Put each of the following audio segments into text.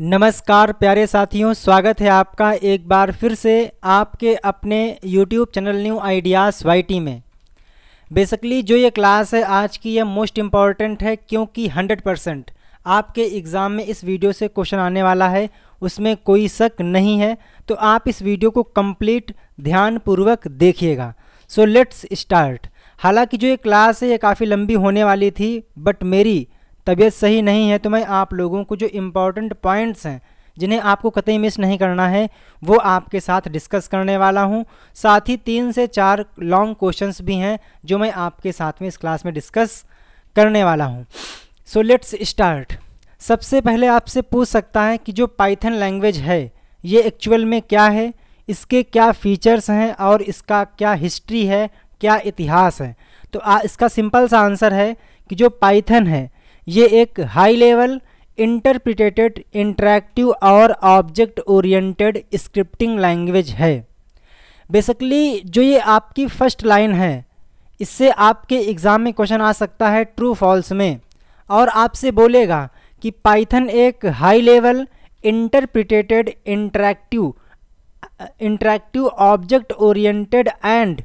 नमस्कार प्यारे साथियों स्वागत है आपका एक बार फिर से आपके अपने यूट्यूब चैनल न्यू आइडियाज़ वाई में बेसिकली जो ये क्लास है आज की ये मोस्ट इम्पॉर्टेंट है क्योंकि 100 परसेंट आपके एग्ज़ाम में इस वीडियो से क्वेश्चन आने वाला है उसमें कोई शक नहीं है तो आप इस वीडियो को कम्प्लीट ध्यानपूर्वक देखिएगा सो लेट्स स्टार्ट हालांकि जो ये क्लास है ये काफ़ी लंबी होने वाली थी बट मेरी तबीयत सही नहीं है तो मैं आप लोगों को जो इम्पॉर्टेंट पॉइंट्स हैं जिन्हें आपको कतई मिस नहीं करना है वो आपके साथ डिस्कस करने वाला हूँ साथ ही तीन से चार लॉन्ग क्वेश्चंस भी हैं जो मैं आपके साथ में इस क्लास में डिस्कस करने वाला हूँ सो लेट्स स्टार्ट सबसे पहले आपसे पूछ सकता है कि जो पाइथन लैंग्वेज है ये एक्चुअल में क्या है इसके क्या फीचर्स हैं और इसका क्या हिस्ट्री है क्या इतिहास है तो आ, इसका सिंपल सा आंसर है कि जो पाइथन है ये एक हाई लेवल इंटरप्रिटेटेड इंटरेक्टिव और ऑब्जेक्ट ओरिएंटेड स्क्रिप्टिंग लैंग्वेज है बेसिकली जो ये आपकी फर्स्ट लाइन है इससे आपके एग्ज़ाम में क्वेश्चन आ सकता है ट्रू फॉल्स में और आपसे बोलेगा कि पाइथन एक high level interpreted interactive interactive object oriented and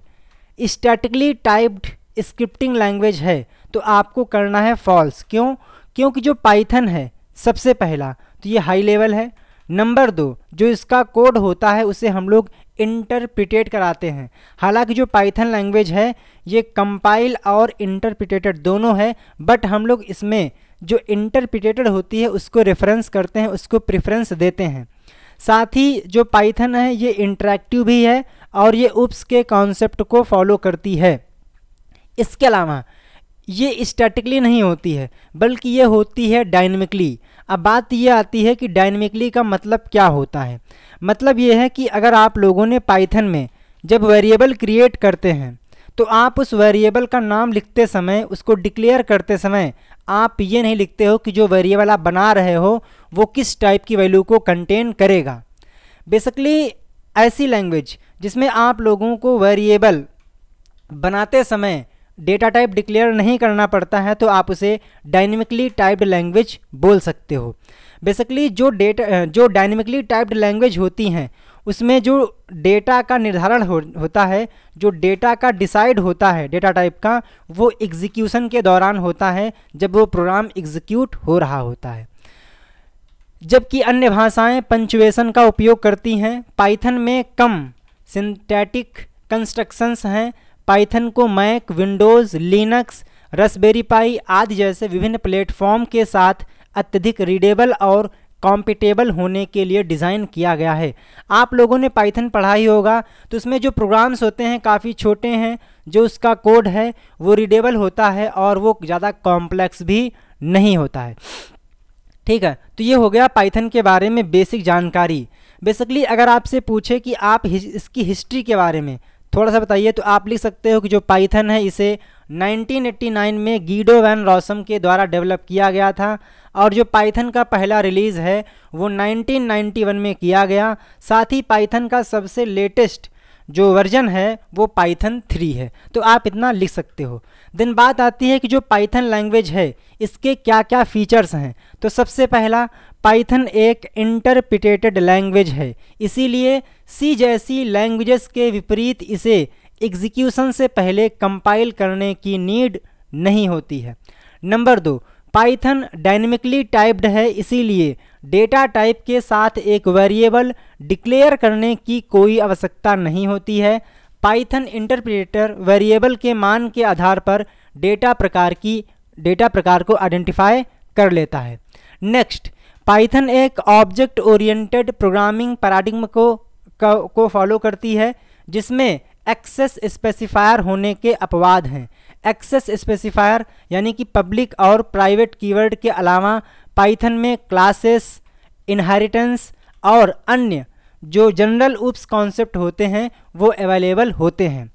statically typed scripting language है तो आपको करना है फॉल्स क्यों क्योंकि जो पाइथन है सबसे पहला तो ये हाई लेवल है नंबर दो जो इसका कोड होता है उसे हम लोग इंटरप्रिटेट कराते हैं हालांकि जो पाइथन लैंग्वेज है ये कंपाइल और इंटरप्रिटेटर दोनों है बट हम लोग इसमें जो इंटरप्रिटेटर होती है उसको रेफरेंस करते हैं उसको प्रेफरेंस देते हैं साथ ही जो पाइथन है ये इंटरेक्टिव भी है और ये उप्स के कॉन्सेप्ट को फॉलो करती है इसके अलावा ये स्टैटिकली नहीं होती है बल्कि ये होती है डायनमिकली अब बात ये आती है कि डायनमिकली का मतलब क्या होता है मतलब ये है कि अगर आप लोगों ने पाइथन में जब वेरिएबल क्रिएट करते हैं तो आप उस वेरिएबल का नाम लिखते समय उसको डिक्लेयर करते समय आप ये नहीं लिखते हो कि जो वेरिएबल आप बना रहे हो वो किस टाइप की वैल्यू को कंटेन करेगा बेसिकली ऐसी लैंग्वेज जिसमें आप लोगों को वेरिएबल बनाते समय डेटा टाइप डिक्लेयर नहीं करना पड़ता है तो आप उसे डायनेमिकली टाइप्ड लैंग्वेज बोल सकते हो बेसिकली जो डेटा जो डायनेमिकली टाइप्ड लैंग्वेज होती हैं उसमें जो डेटा का निर्धारण हो, होता है जो डेटा का डिसाइड होता है डेटा टाइप का वो एग्जीक्यूशन के दौरान होता है जब वो प्रोग्राम एग्जीक्यूट हो रहा होता है जबकि अन्य भाषाएं पंचुएशन का उपयोग करती हैं पाइथन में कम सिंथेटिक कंस्ट्रक्शंस हैं पाइथन को Mac Windows Linux Raspberry Pi आदि जैसे विभिन्न प्लेटफॉर्म के साथ अत्यधिक रीडेबल और कॉम्पिटेबल होने के लिए डिज़ाइन किया गया है आप लोगों ने पाइथन पढ़ा ही होगा तो उसमें जो प्रोग्राम्स होते हैं काफ़ी छोटे हैं जो उसका कोड है वो रीडेबल होता है और वो ज़्यादा कॉम्प्लेक्स भी नहीं होता है ठीक है तो ये हो गया पाइथन के बारे में बेसिक जानकारी बेसिकली अगर आपसे पूछे कि आप इसकी हिस्ट्री के बारे में थोड़ा सा बताइए तो आप लिख सकते हो कि जो पाइथन है इसे 1989 में गीडो वैन रॉसम के द्वारा डेवलप किया गया था और जो पाइथन का पहला रिलीज़ है वो 1991 में किया गया साथ ही पाइथन का सबसे लेटेस्ट जो वर्जन है वो पाइथन थ्री है तो आप इतना लिख सकते हो देन बात आती है कि जो पाइथन लैंग्वेज है इसके क्या क्या फीचर्स हैं तो सबसे पहला पाइथन एक इंटरप्रिटेटेड लैंग्वेज है इसीलिए सी जैसी लैंग्वेजेस के विपरीत इसे एग्जीक्यूशन से पहले कंपाइल करने की नीड नहीं होती है नंबर दो पाइथन डायनेमिकली टाइप्ड है इसीलिए डेटा टाइप के साथ एक वेरिएबल डिक्लेयर करने की कोई आवश्यकता नहीं होती है पाइथन इंटरप्रेटर वेरिएबल के मान के आधार पर डेटा प्रकार की डेटा प्रकार को आइडेंटिफाई कर लेता है नेक्स्ट पाइथन एक ऑब्जेक्ट ओरिएंटेड प्रोग्रामिंग पैराडिग्म को को फॉलो करती है जिसमें एक्सेस स्पेसिफायर होने के अपवाद हैं एक्सेस स्पेसिफायर यानी कि पब्लिक और प्राइवेट कीवर्ड के अलावा पाइथन में क्लासेस इनहेरिटेंस और अन्य जो जनरल उप्स कॉन्सेप्ट होते हैं वो अवेलेबल होते हैं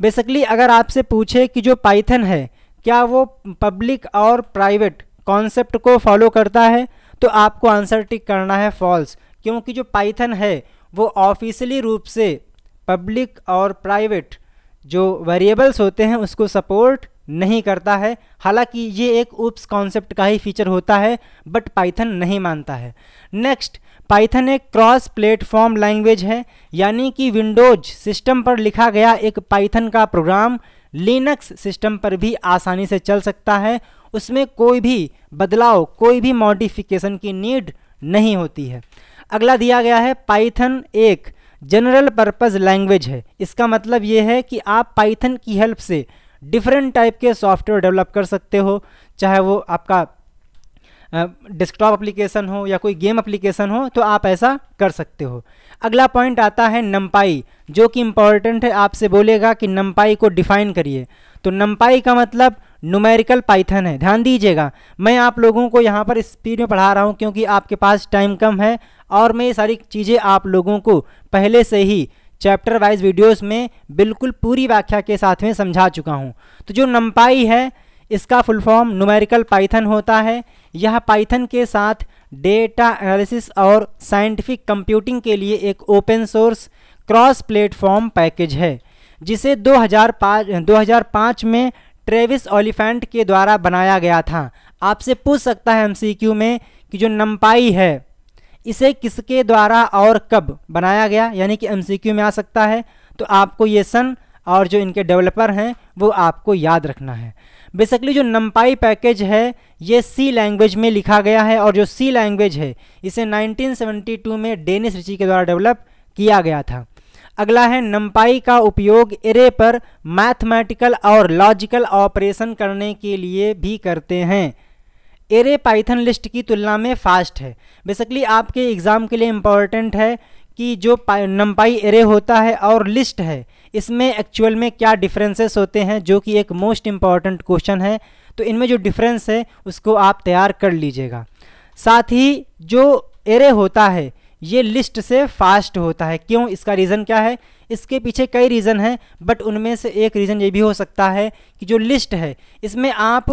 बेसिकली अगर आपसे पूछे कि जो पाइथन है क्या वो पब्लिक और प्राइवेट कॉन्सेप्ट को फॉलो करता है तो आपको आंसर टिक करना है फॉल्स क्योंकि जो पाइथन है वो ऑफिशियली रूप से पब्लिक और प्राइवेट जो वेरिएबल्स होते हैं उसको सपोर्ट नहीं करता है हालांकि ये एक उप्स कॉन्सेप्ट का ही फीचर होता है बट पाइथन नहीं मानता है नेक्स्ट पाइथन एक क्रॉस प्लेटफॉर्म लैंग्वेज है यानी कि विंडोज सिस्टम पर लिखा गया एक पाइथन का प्रोग्राम लिनक्स सिस्टम पर भी आसानी से चल सकता है उसमें कोई भी बदलाव कोई भी मॉडिफिकेशन की नीड नहीं होती है अगला दिया गया है पाइथन एक जनरल पर्पज़ लैंग्वेज है इसका मतलब ये है कि आप पाइथन की हेल्प से डिफरेंट टाइप के सॉफ्टवेयर डेवलप कर सकते हो चाहे वो आपका डेस्कटॉप एप्लीकेशन हो या कोई गेम एप्लीकेशन हो तो आप ऐसा कर सकते हो अगला पॉइंट आता है नम्पाई जो कि इम्पॉर्टेंट है आपसे बोलेगा कि नम्पाई को डिफाइन करिए तो नम्पाई का मतलब नुमेरिकल पाइथन है ध्यान दीजिएगा मैं आप लोगों को यहाँ पर स्पीड में पढ़ा रहा हूँ क्योंकि आपके पास टाइम कम है और मैं ये सारी चीज़ें आप लोगों को पहले से ही चैप्टर वाइज वीडियोस में बिल्कुल पूरी व्याख्या के साथ में समझा चुका हूँ तो जो नम्पाई है इसका फुल फॉर्म न्यूमेरिकल पाइथन होता है यह पाइथन के साथ डेटा एनालिसिस और साइंटिफिक कंप्यूटिंग के लिए एक open source cross platform package है जिसे 2005 2005 में ट्रेविस ओलिफेंट के द्वारा बनाया गया था आपसे पूछ सकता है एमसीक्यू में कि जो नम्पाई है इसे किसके द्वारा और कब बनाया गया यानी कि एम में आ सकता है तो आपको ये सन और जो इनके डेवलपर हैं वो आपको याद रखना है बेसिकली जो नम्पाई पैकेज है ये सी लैंग्वेज में लिखा गया है और जो सी लैंग्वेज है इसे 1972 में डेनिस रिची के द्वारा डेवलप किया गया था अगला है नम्पाई का उपयोग एरे पर मैथमेटिकल और लॉजिकल ऑपरेशन करने के लिए भी करते हैं एरे पाइथन लिस्ट की तुलना में फास्ट है बेसिकली आपके एग्ज़ाम के लिए इम्पॉर्टेंट है कि जो नम्पाई एरे होता है और लिस्ट है इसमें एक्चुअल में क्या डिफरेंसेस होते हैं जो कि एक मोस्ट इम्पॉर्टेंट क्वेश्चन है तो इनमें जो डिफरेंस है उसको आप तैयार कर लीजिएगा साथ ही जो एरे होता है ये लिस्ट से फास्ट होता है क्यों इसका रीज़न क्या है इसके पीछे कई रीज़न हैं बट उनमें से एक रीज़न ये भी हो सकता है कि जो लिस्ट है इसमें आप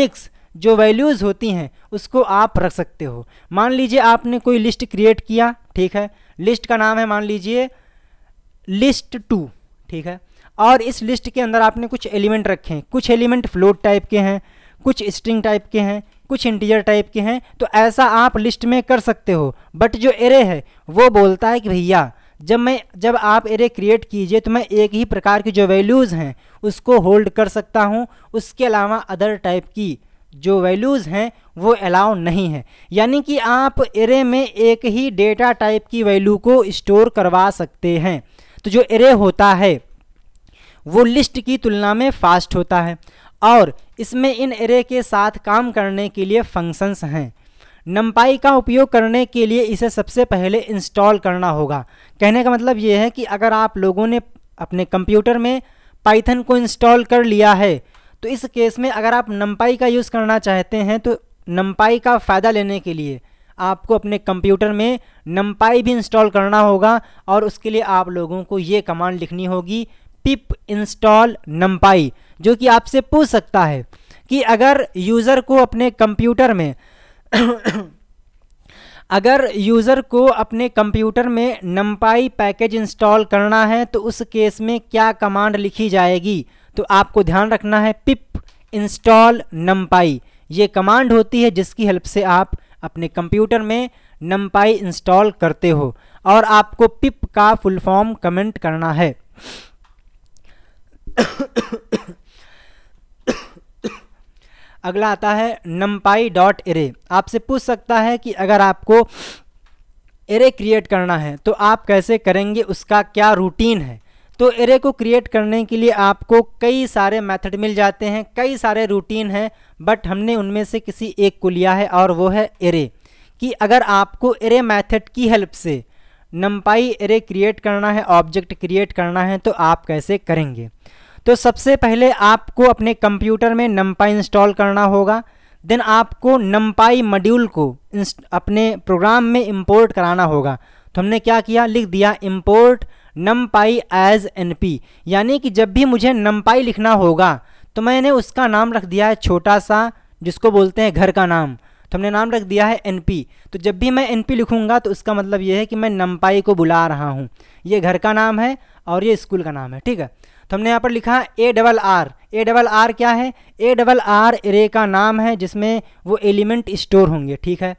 मिक्स जो वैल्यूज़ होती हैं उसको आप रख सकते हो मान लीजिए आपने कोई लिस्ट क्रिएट किया ठीक है लिस्ट का नाम है मान लीजिए लिस्ट टू ठीक है और इस लिस्ट के अंदर आपने कुछ एलिमेंट रखे हैं कुछ एलिमेंट फ्लोट टाइप के हैं कुछ स्ट्रिंग टाइप के हैं कुछ इंटीजर टाइप के हैं तो ऐसा आप लिस्ट में कर सकते हो बट जो एरे है वो बोलता है कि भैया जब मैं जब आप एरे क्रिएट कीजिए तो मैं एक ही प्रकार की जो वैल्यूज़ हैं उसको होल्ड कर सकता हूँ उसके अलावा अदर टाइप की जो वैल्यूज़ हैं वो अलाउ नहीं है यानी कि आप एरे में एक ही डेटा टाइप की वैल्यू को स्टोर करवा सकते हैं तो जो एरे होता है वो लिस्ट की तुलना में फास्ट होता है और इसमें इन एरे के साथ काम करने के लिए फंक्शंस हैं नंपाई का उपयोग करने के लिए इसे सबसे पहले इंस्टॉल करना होगा कहने का मतलब ये है कि अगर आप लोगों ने अपने कंप्यूटर में पाइथन को इंस्टॉल कर लिया है तो इस केस में अगर आप नम्पाई का यूज़ करना चाहते हैं तो नम्पाई का फ़ायदा लेने के लिए आपको अपने कंप्यूटर में नम्पाई भी इंस्टॉल करना होगा और उसके लिए आप लोगों को ये कमांड लिखनी होगी पिप इंस्टॉल नम्पाई जो कि आपसे पूछ सकता है कि अगर यूज़र को अपने कंप्यूटर में अगर यूज़र को अपने कंप्यूटर में नम्पाई पैकेज इंस्टॉल करना है तो उस केस में क्या कमांड लिखी जाएगी तो आपको ध्यान रखना है पिप इंस्टॉल नमपाई ये कमांड होती है जिसकी हेल्प से आप अपने कंप्यूटर में नमपाई इंस्टॉल करते हो और आपको पिप का फुल फॉर्म कमेंट करना है अगला आता है नमपाई डॉट एरे आपसे पूछ सकता है कि अगर आपको एरे क्रिएट करना है तो आप कैसे करेंगे उसका क्या रूटीन है तो एरे को क्रिएट करने के लिए आपको कई सारे मेथड मिल जाते हैं कई सारे रूटीन हैं बट हमने उनमें से किसी एक को लिया है और वो है एरे कि अगर आपको एरे मेथड की हेल्प से नम्पाई एरे क्रिएट करना है ऑब्जेक्ट क्रिएट करना है तो आप कैसे करेंगे तो सबसे पहले आपको अपने कंप्यूटर में नम्पाई इंस्टॉल करना होगा देन आपको नम्पाई मॉड्यूल को अपने प्रोग्राम में इंपोर्ट कराना होगा तो हमने क्या किया लिख दिया import NumPy as N P यानी कि जब भी मुझे नम पाई लिखना होगा तो मैंने उसका नाम रख दिया है छोटा सा जिसको बोलते हैं घर का नाम तो हमने नाम रख दिया है एन पी तो जब भी मैं एन पी लिखूँगा तो उसका मतलब ये है कि मैं नमपाई को बुला रहा हूँ ये घर का नाम है और ये स्कूल का नाम है ठीक है तो हमने यहाँ पर लिखा A double R A double R क्या है ए डबल आर एरे का नाम है जिसमें वो एलिमेंट स्टोर होंगे ठीक है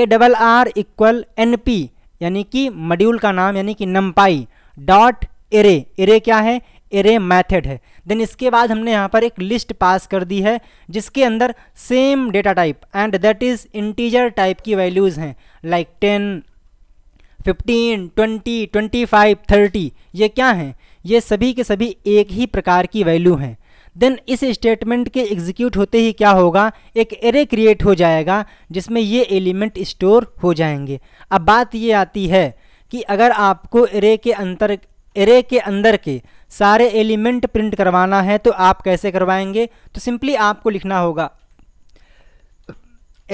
A double R equal N P यानी कि मड्यूल का नाम यानी कि नमपाई डॉट एरे एरे क्या है एरे मैथड है देन इसके बाद हमने यहाँ पर एक लिस्ट पास कर दी है जिसके अंदर same data type and that is integer type की वैल्यूज़ हैं like ten fifteen twenty twenty five thirty ये क्या हैं ये सभी के सभी एक ही प्रकार की वैल्यू हैं देन इस स्टेटमेंट के एग्जीक्यूट होते ही क्या होगा एक एरे क्रिएट हो जाएगा जिसमें ये एलिमेंट स्टोर हो जाएंगे अब बात ये आती है कि अगर आपको एरे के अंतर एरे के अंदर के सारे एलिमेंट प्रिंट करवाना है तो आप कैसे करवाएंगे तो सिंपली आपको लिखना होगा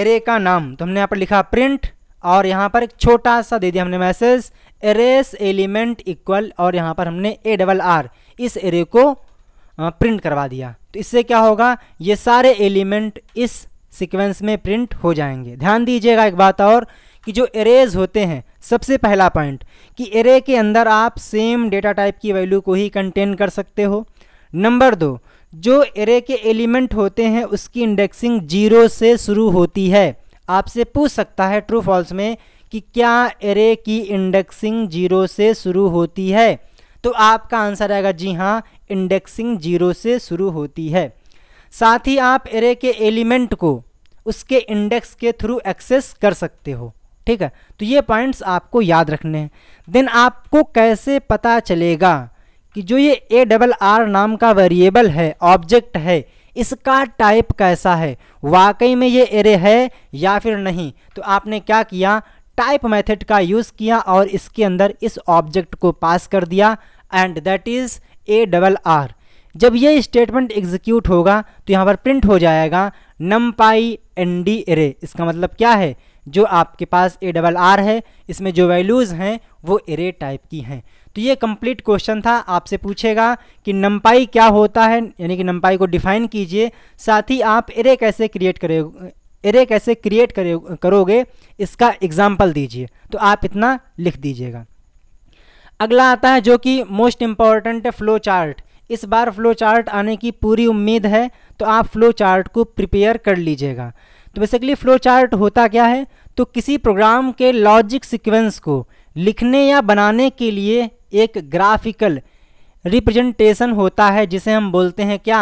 एरे का नाम तो हमने यहाँ पर लिखा प्रिंट और यहाँ पर एक छोटा सा दे दिया हमने मैसेज एरेस एलिमेंट इक्वल और यहाँ पर हमने ए डबल आर इस एरे को प्रिंट करवा दिया तो इससे क्या होगा ये सारे एलिमेंट इस सीक्वेंस में प्रिंट हो जाएंगे ध्यान दीजिएगा एक बात और कि जो एरेज होते हैं सबसे पहला पॉइंट कि एरे के अंदर आप सेम डेटा टाइप की वैल्यू को ही कंटेन कर सकते हो नंबर दो जो एरे के एलिमेंट होते हैं उसकी इंडेक्सिंग जीरो से शुरू होती है आपसे पूछ सकता है ट्रू फॉल्स में कि क्या एरे की इंडेक्सिंग जीरो से शुरू होती है तो आपका आंसर आएगा जी हाँ इंडेक्सिंग जीरो से शुरू होती है साथ ही आप एरे के एलिमेंट को उसके इंडेक्स के थ्रू एक्सेस कर सकते हो ठीक है तो ये पॉइंट्स आपको याद रखने हैं देन आपको कैसे पता चलेगा कि जो ये ए डबल आर नाम का वेरिएबल है ऑब्जेक्ट है इसका टाइप कैसा है वाकई में ये एरे है या फिर नहीं तो आपने क्या किया टाइप मेथड का यूज़ किया और इसके अंदर इस ऑब्जेक्ट को पास कर दिया and that is A double R जब ये स्टेटमेंट एग्जीक्यूट होगा तो यहाँ पर प्रिंट हो जाएगा NumPy N D array इसका मतलब क्या है जो आपके पास ए डबल आर है इसमें जो वैल्यूज़ हैं वो एरे टाइप की हैं तो ये कंप्लीट क्वेश्चन था आपसे पूछेगा कि नंपाई क्या होता है यानी कि नंपाई को डिफाइन कीजिए साथ ही आप एरे कैसे क्रिएट करे एरे कैसे क्रिएट करे करोगे इसका एग्जाम्पल दीजिए तो आप इतना लिख दीजिएगा अगला आता है जो कि मोस्ट इम्पॉर्टेंट फ्लो चार्ट इस बार फ्लो चार्ट आने की पूरी उम्मीद है तो आप फ्लो चार्ट को प्रिपेयर कर लीजिएगा तो बेसिकली फ्लो चार्ट होता क्या है तो किसी प्रोग्राम के लॉजिक सीक्वेंस को लिखने या बनाने के लिए एक ग्राफिकल रिप्रेजेंटेशन होता है जिसे हम बोलते हैं क्या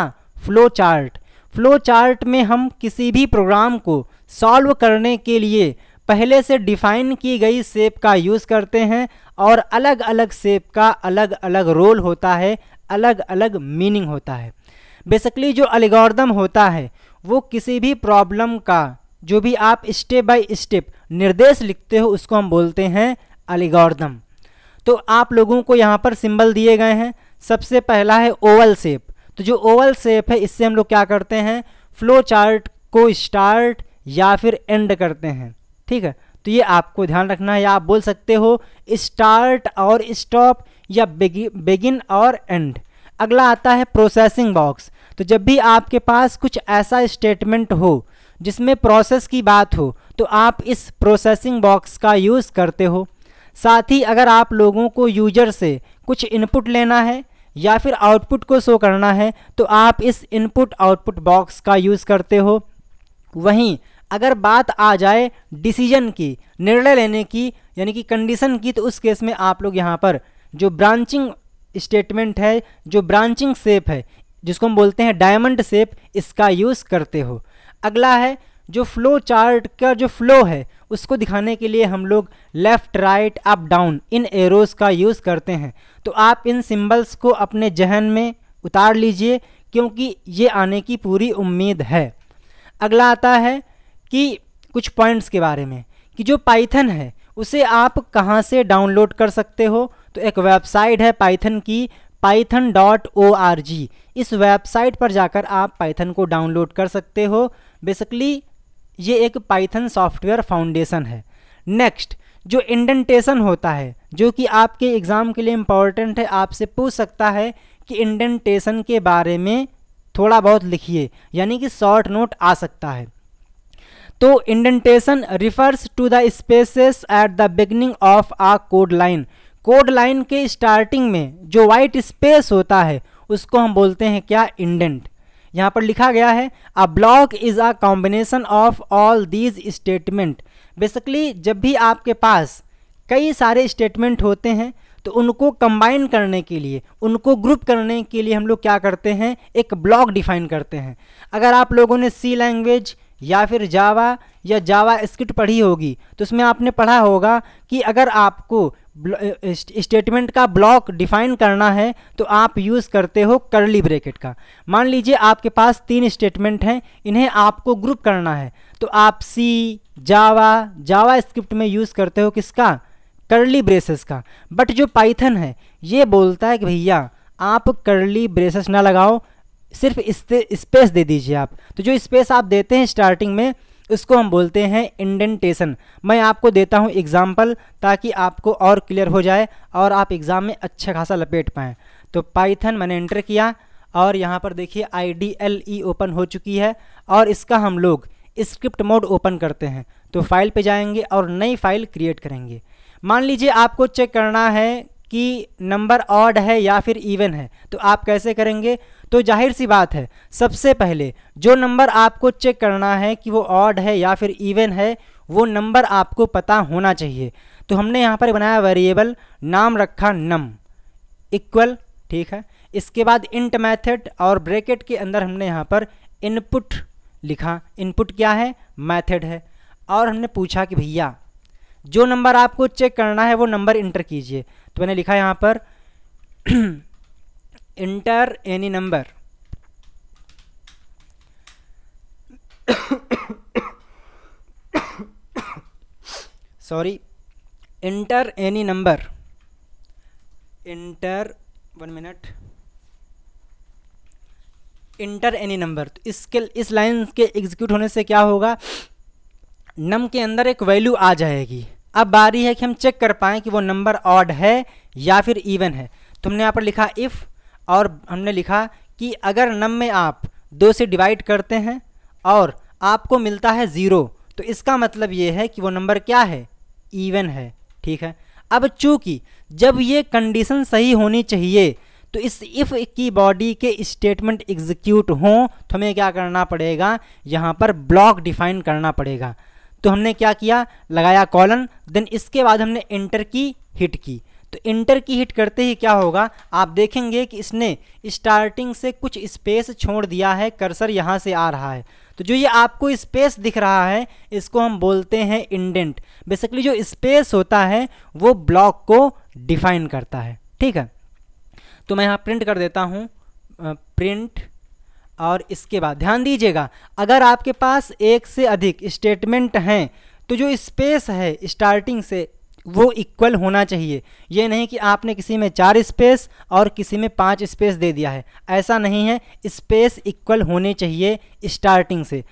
फ्लो चार्ट फ्लो चार्ट में हम किसी भी प्रोग्राम को सॉल्व करने के लिए पहले से डिफाइन की गई सेप का यूज़ करते हैं और अलग अलग सेप का अलग अलग रोल होता है अलग अलग मीनिंग होता है बेसिकली जो एल्गोरिदम होता है वो किसी भी प्रॉब्लम का जो भी आप स्टेप बाय स्टेप निर्देश लिखते हो उसको हम बोलते हैं अलीगौरदम तो आप लोगों को यहाँ पर सिंबल दिए गए हैं सबसे पहला है ओवल सेप तो जो ओवल सेप है इससे हम लोग क्या करते हैं फ्लो चार्ट को स्टार्ट या फिर एंड करते हैं ठीक है तो ये आपको ध्यान रखना है या आप बोल सकते हो स्टार्ट और स्टॉप या बेगिन और एंड अगला आता है प्रोसेसिंग बॉक्स तो जब भी आपके पास कुछ ऐसा स्टेटमेंट हो जिसमें प्रोसेस की बात हो तो आप इस प्रोसेसिंग बॉक्स का यूज़ करते हो साथ ही अगर आप लोगों को यूजर से कुछ इनपुट लेना है या फिर आउटपुट को शो करना है तो आप इस इनपुट आउटपुट बॉक्स का यूज़ करते हो वहीं अगर बात आ जाए डिसीजन की निर्णय लेने की यानी कि कंडीशन की तो उस केस में आप लोग यहाँ पर जो ब्रांचिंग स्टेटमेंट है जो ब्रांचिंग सेप है जिसको हम बोलते हैं डायमंड सेप इसका यूज़ करते हो अगला है जो फ्लो चार्ट का जो फ्लो है उसको दिखाने के लिए हम लोग लेफ़्ट राइट अप डाउन इन एरोज़ का यूज़ करते हैं तो आप इन सिंबल्स को अपने जहन में उतार लीजिए क्योंकि ये आने की पूरी उम्मीद है अगला आता है कि कुछ पॉइंट्स के बारे में कि जो पाइथन है उसे आप कहाँ से डाउनलोड कर सकते हो तो एक वेबसाइट है पाइथन की Python dot O R G इस वेबसाइट पर जाकर आप पाइथन को डाउनलोड कर सकते हो बेसिकली ये एक पाइथन सॉफ्टवेयर फाउंडेशन है नेक्स्ट जो इंडेंटेशन होता है जो कि आपके एग्ज़ाम के लिए इम्पॉर्टेंट है आपसे पूछ सकता है कि इंडेंटेशन के बारे में थोड़ा बहुत लिखिए यानी कि शॉर्ट नोट आ सकता है तो indentation refers to the spaces at the beginning of a code line code line के स्टार्टिंग में जो वाइट स्पेस होता है उसको हम बोलते हैं क्या इंडेंट यहाँ पर लिखा गया है a block is a combination of all these statement basically जब भी आपके पास कई सारे स्टेटमेंट होते हैं तो उनको कंबाइन करने के लिए उनको ग्रुप करने के लिए हम लोग क्या करते हैं एक ब्लॉक डिफाइन करते हैं अगर आप लोगों ने सी लैंग्वेज या फिर जावा या जावा स्क्रिप्ट पढ़ी होगी तो उसमें आपने पढ़ा होगा कि अगर आपको स्टेटमेंट का ब्लॉक डिफाइन करना है तो आप यूज़ करते हो करली ब्रेकेट का मान लीजिए आपके पास तीन स्टेटमेंट हैं इन्हें आपको ग्रुप करना है तो आप सी जावा जावा स्क्रिप्ट में यूज़ करते हो किसका करली ब्रेसेस का बट जो पाइथन है ये बोलता है कि भैया आप करली ब्रेसेस ना लगाओ सिर्फ स्पेस दे दीजिए आप तो जो स्पेस आप देते हैं स्टार्टिंग में इसको हम बोलते हैं इंडेंटेशन मैं आपको देता हूँ एग्जाम्पल ताकि आपको और क्लियर हो जाए और आप एग्ज़ाम में अच्छा खासा लपेट पाएँ तो पाइथन मैंने एंटर किया और यहाँ पर देखिए I D L E open हो चुकी है और इसका हम लोग स्क्रिप्ट मोड ओपन करते हैं तो फाइल पे जाएंगे और नई फाइल क्रिएट करेंगे मान लीजिए आपको चेक करना है कि नंबर ऑड है या फिर इवन है तो आप कैसे करेंगे तो जाहिर सी बात है सबसे पहले जो नंबर आपको चेक करना है कि वो ऑड है या फिर इवन है वो नंबर आपको पता होना चाहिए तो हमने यहाँ पर बनाया वेरिएबल नाम रखा नम इक्वल ठीक है इसके बाद इंट मैथड और ब्रैकेट के अंदर हमने यहाँ पर इनपुट लिखा इनपुट क्या है मैथड है और हमने पूछा कि भैया जो नंबर आपको चेक करना है वो नंबर इंटर कीजिए तो मैंने लिखा यहाँ पर enter any number sorry enter any number enter one minute enter any number तो इसके इस लाइन के एग्जीक्यूट होने से क्या होगा नम के अंदर एक वैल्यू आ जाएगी अब बारी है कि हम चेक कर पाएँ कि वो नंबर ऑड है या फिर इवन है तो हमने यहाँ पर लिखा इफ़ और हमने लिखा कि अगर नम में आप दो से डिवाइड करते हैं और आपको मिलता है ज़ीरो तो इसका मतलब ये है कि वो नंबर क्या है इवन है ठीक है अब चूँकि जब ये कंडीशन सही होनी चाहिए तो इस इफ़ की बॉडी के स्टेटमेंट एग्जीक्यूट हों तो हमें क्या करना पड़ेगा यहाँ पर ब्लॉक डिफाइन करना पड़ेगा तो हमने क्या किया लगाया कॉलन देन इसके बाद हमने इंटर की हिट की तो इंटर की हिट करते ही क्या होगा आप देखेंगे कि इसने स्टार्टिंग से कुछ स्पेस छोड़ दिया है कर्सर यहाँ से आ रहा है तो जो ये आपको स्पेस दिख रहा है इसको हम बोलते हैं इंडेंट बेसिकली जो स्पेस होता है वो ब्लॉक को डिफाइन करता है ठीक है तो मैं यहाँ प्रिंट कर देता हूँ प्रिंट और इसके बाद ध्यान दीजिएगा अगर आपके पास एक से अधिक स्टेटमेंट हैं तो जो स्पेस है स्टार्टिंग से वो इक्वल होना चाहिए ये नहीं कि आपने किसी में चार स्पेस और किसी में पाँच स्पेस दे दिया है ऐसा नहीं है स्पेस इक्वल होने चाहिए स्टार्टिंग से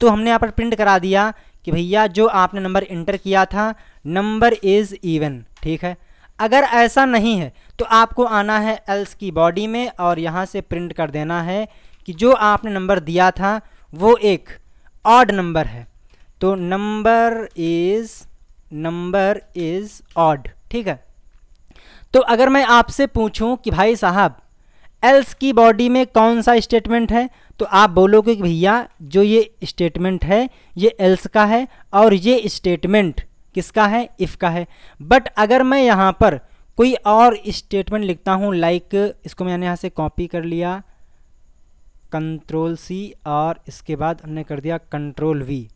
तो हमने यहाँ पर प्रिंट करा दिया कि भैया जो आपने नंबर इंटर किया था नंबर इज़ इवन ठीक है अगर ऐसा नहीं है तो आपको आना है एल्स की बॉडी में और यहाँ से प्रिंट कर देना है कि जो आपने नंबर दिया था वो एक ऑड नंबर है तो number is number is odd ठीक है तो अगर मैं आपसे पूछूं कि भाई साहब एल्स की बॉडी में कौन सा स्टेटमेंट है तो आप बोलोगे कि भैया जो ये स्टेटमेंट है ये एल्स का है और ये स्टेटमेंट किसका है इफ़ का है बट अगर मैं यहाँ पर कोई और स्टेटमेंट लिखता हूँ लाइक like, इसको मैंने यहाँ से कॉपी कर लिया कंट्रोल सी और इसके बाद हमने कर दिया कंट्रोल वी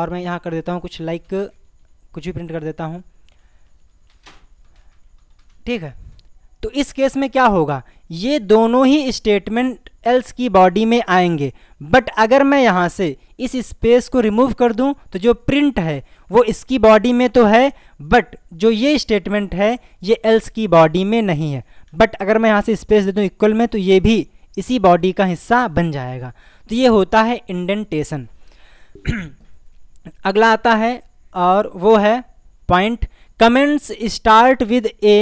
और मैं यहाँ कर देता हूँ कुछ लाइक कुछ भी प्रिंट कर देता हूँ ठीक है तो इस केस में क्या होगा ये दोनों ही स्टेटमेंट एल्स की बॉडी में आएंगे बट अगर मैं यहाँ से इस स्पेस को रिमूव कर दूँ तो जो प्रिंट है वो इसकी बॉडी में तो है बट जो ये स्टेटमेंट है ये एल्स की बॉडी में नहीं है बट अगर मैं यहाँ से स्पेस दे दूँ इक्वल में तो ये भी इसी बॉडी का हिस्सा बन जाएगा तो ये होता है इंडेंटेशन अगला आता है और वो है point comments start with a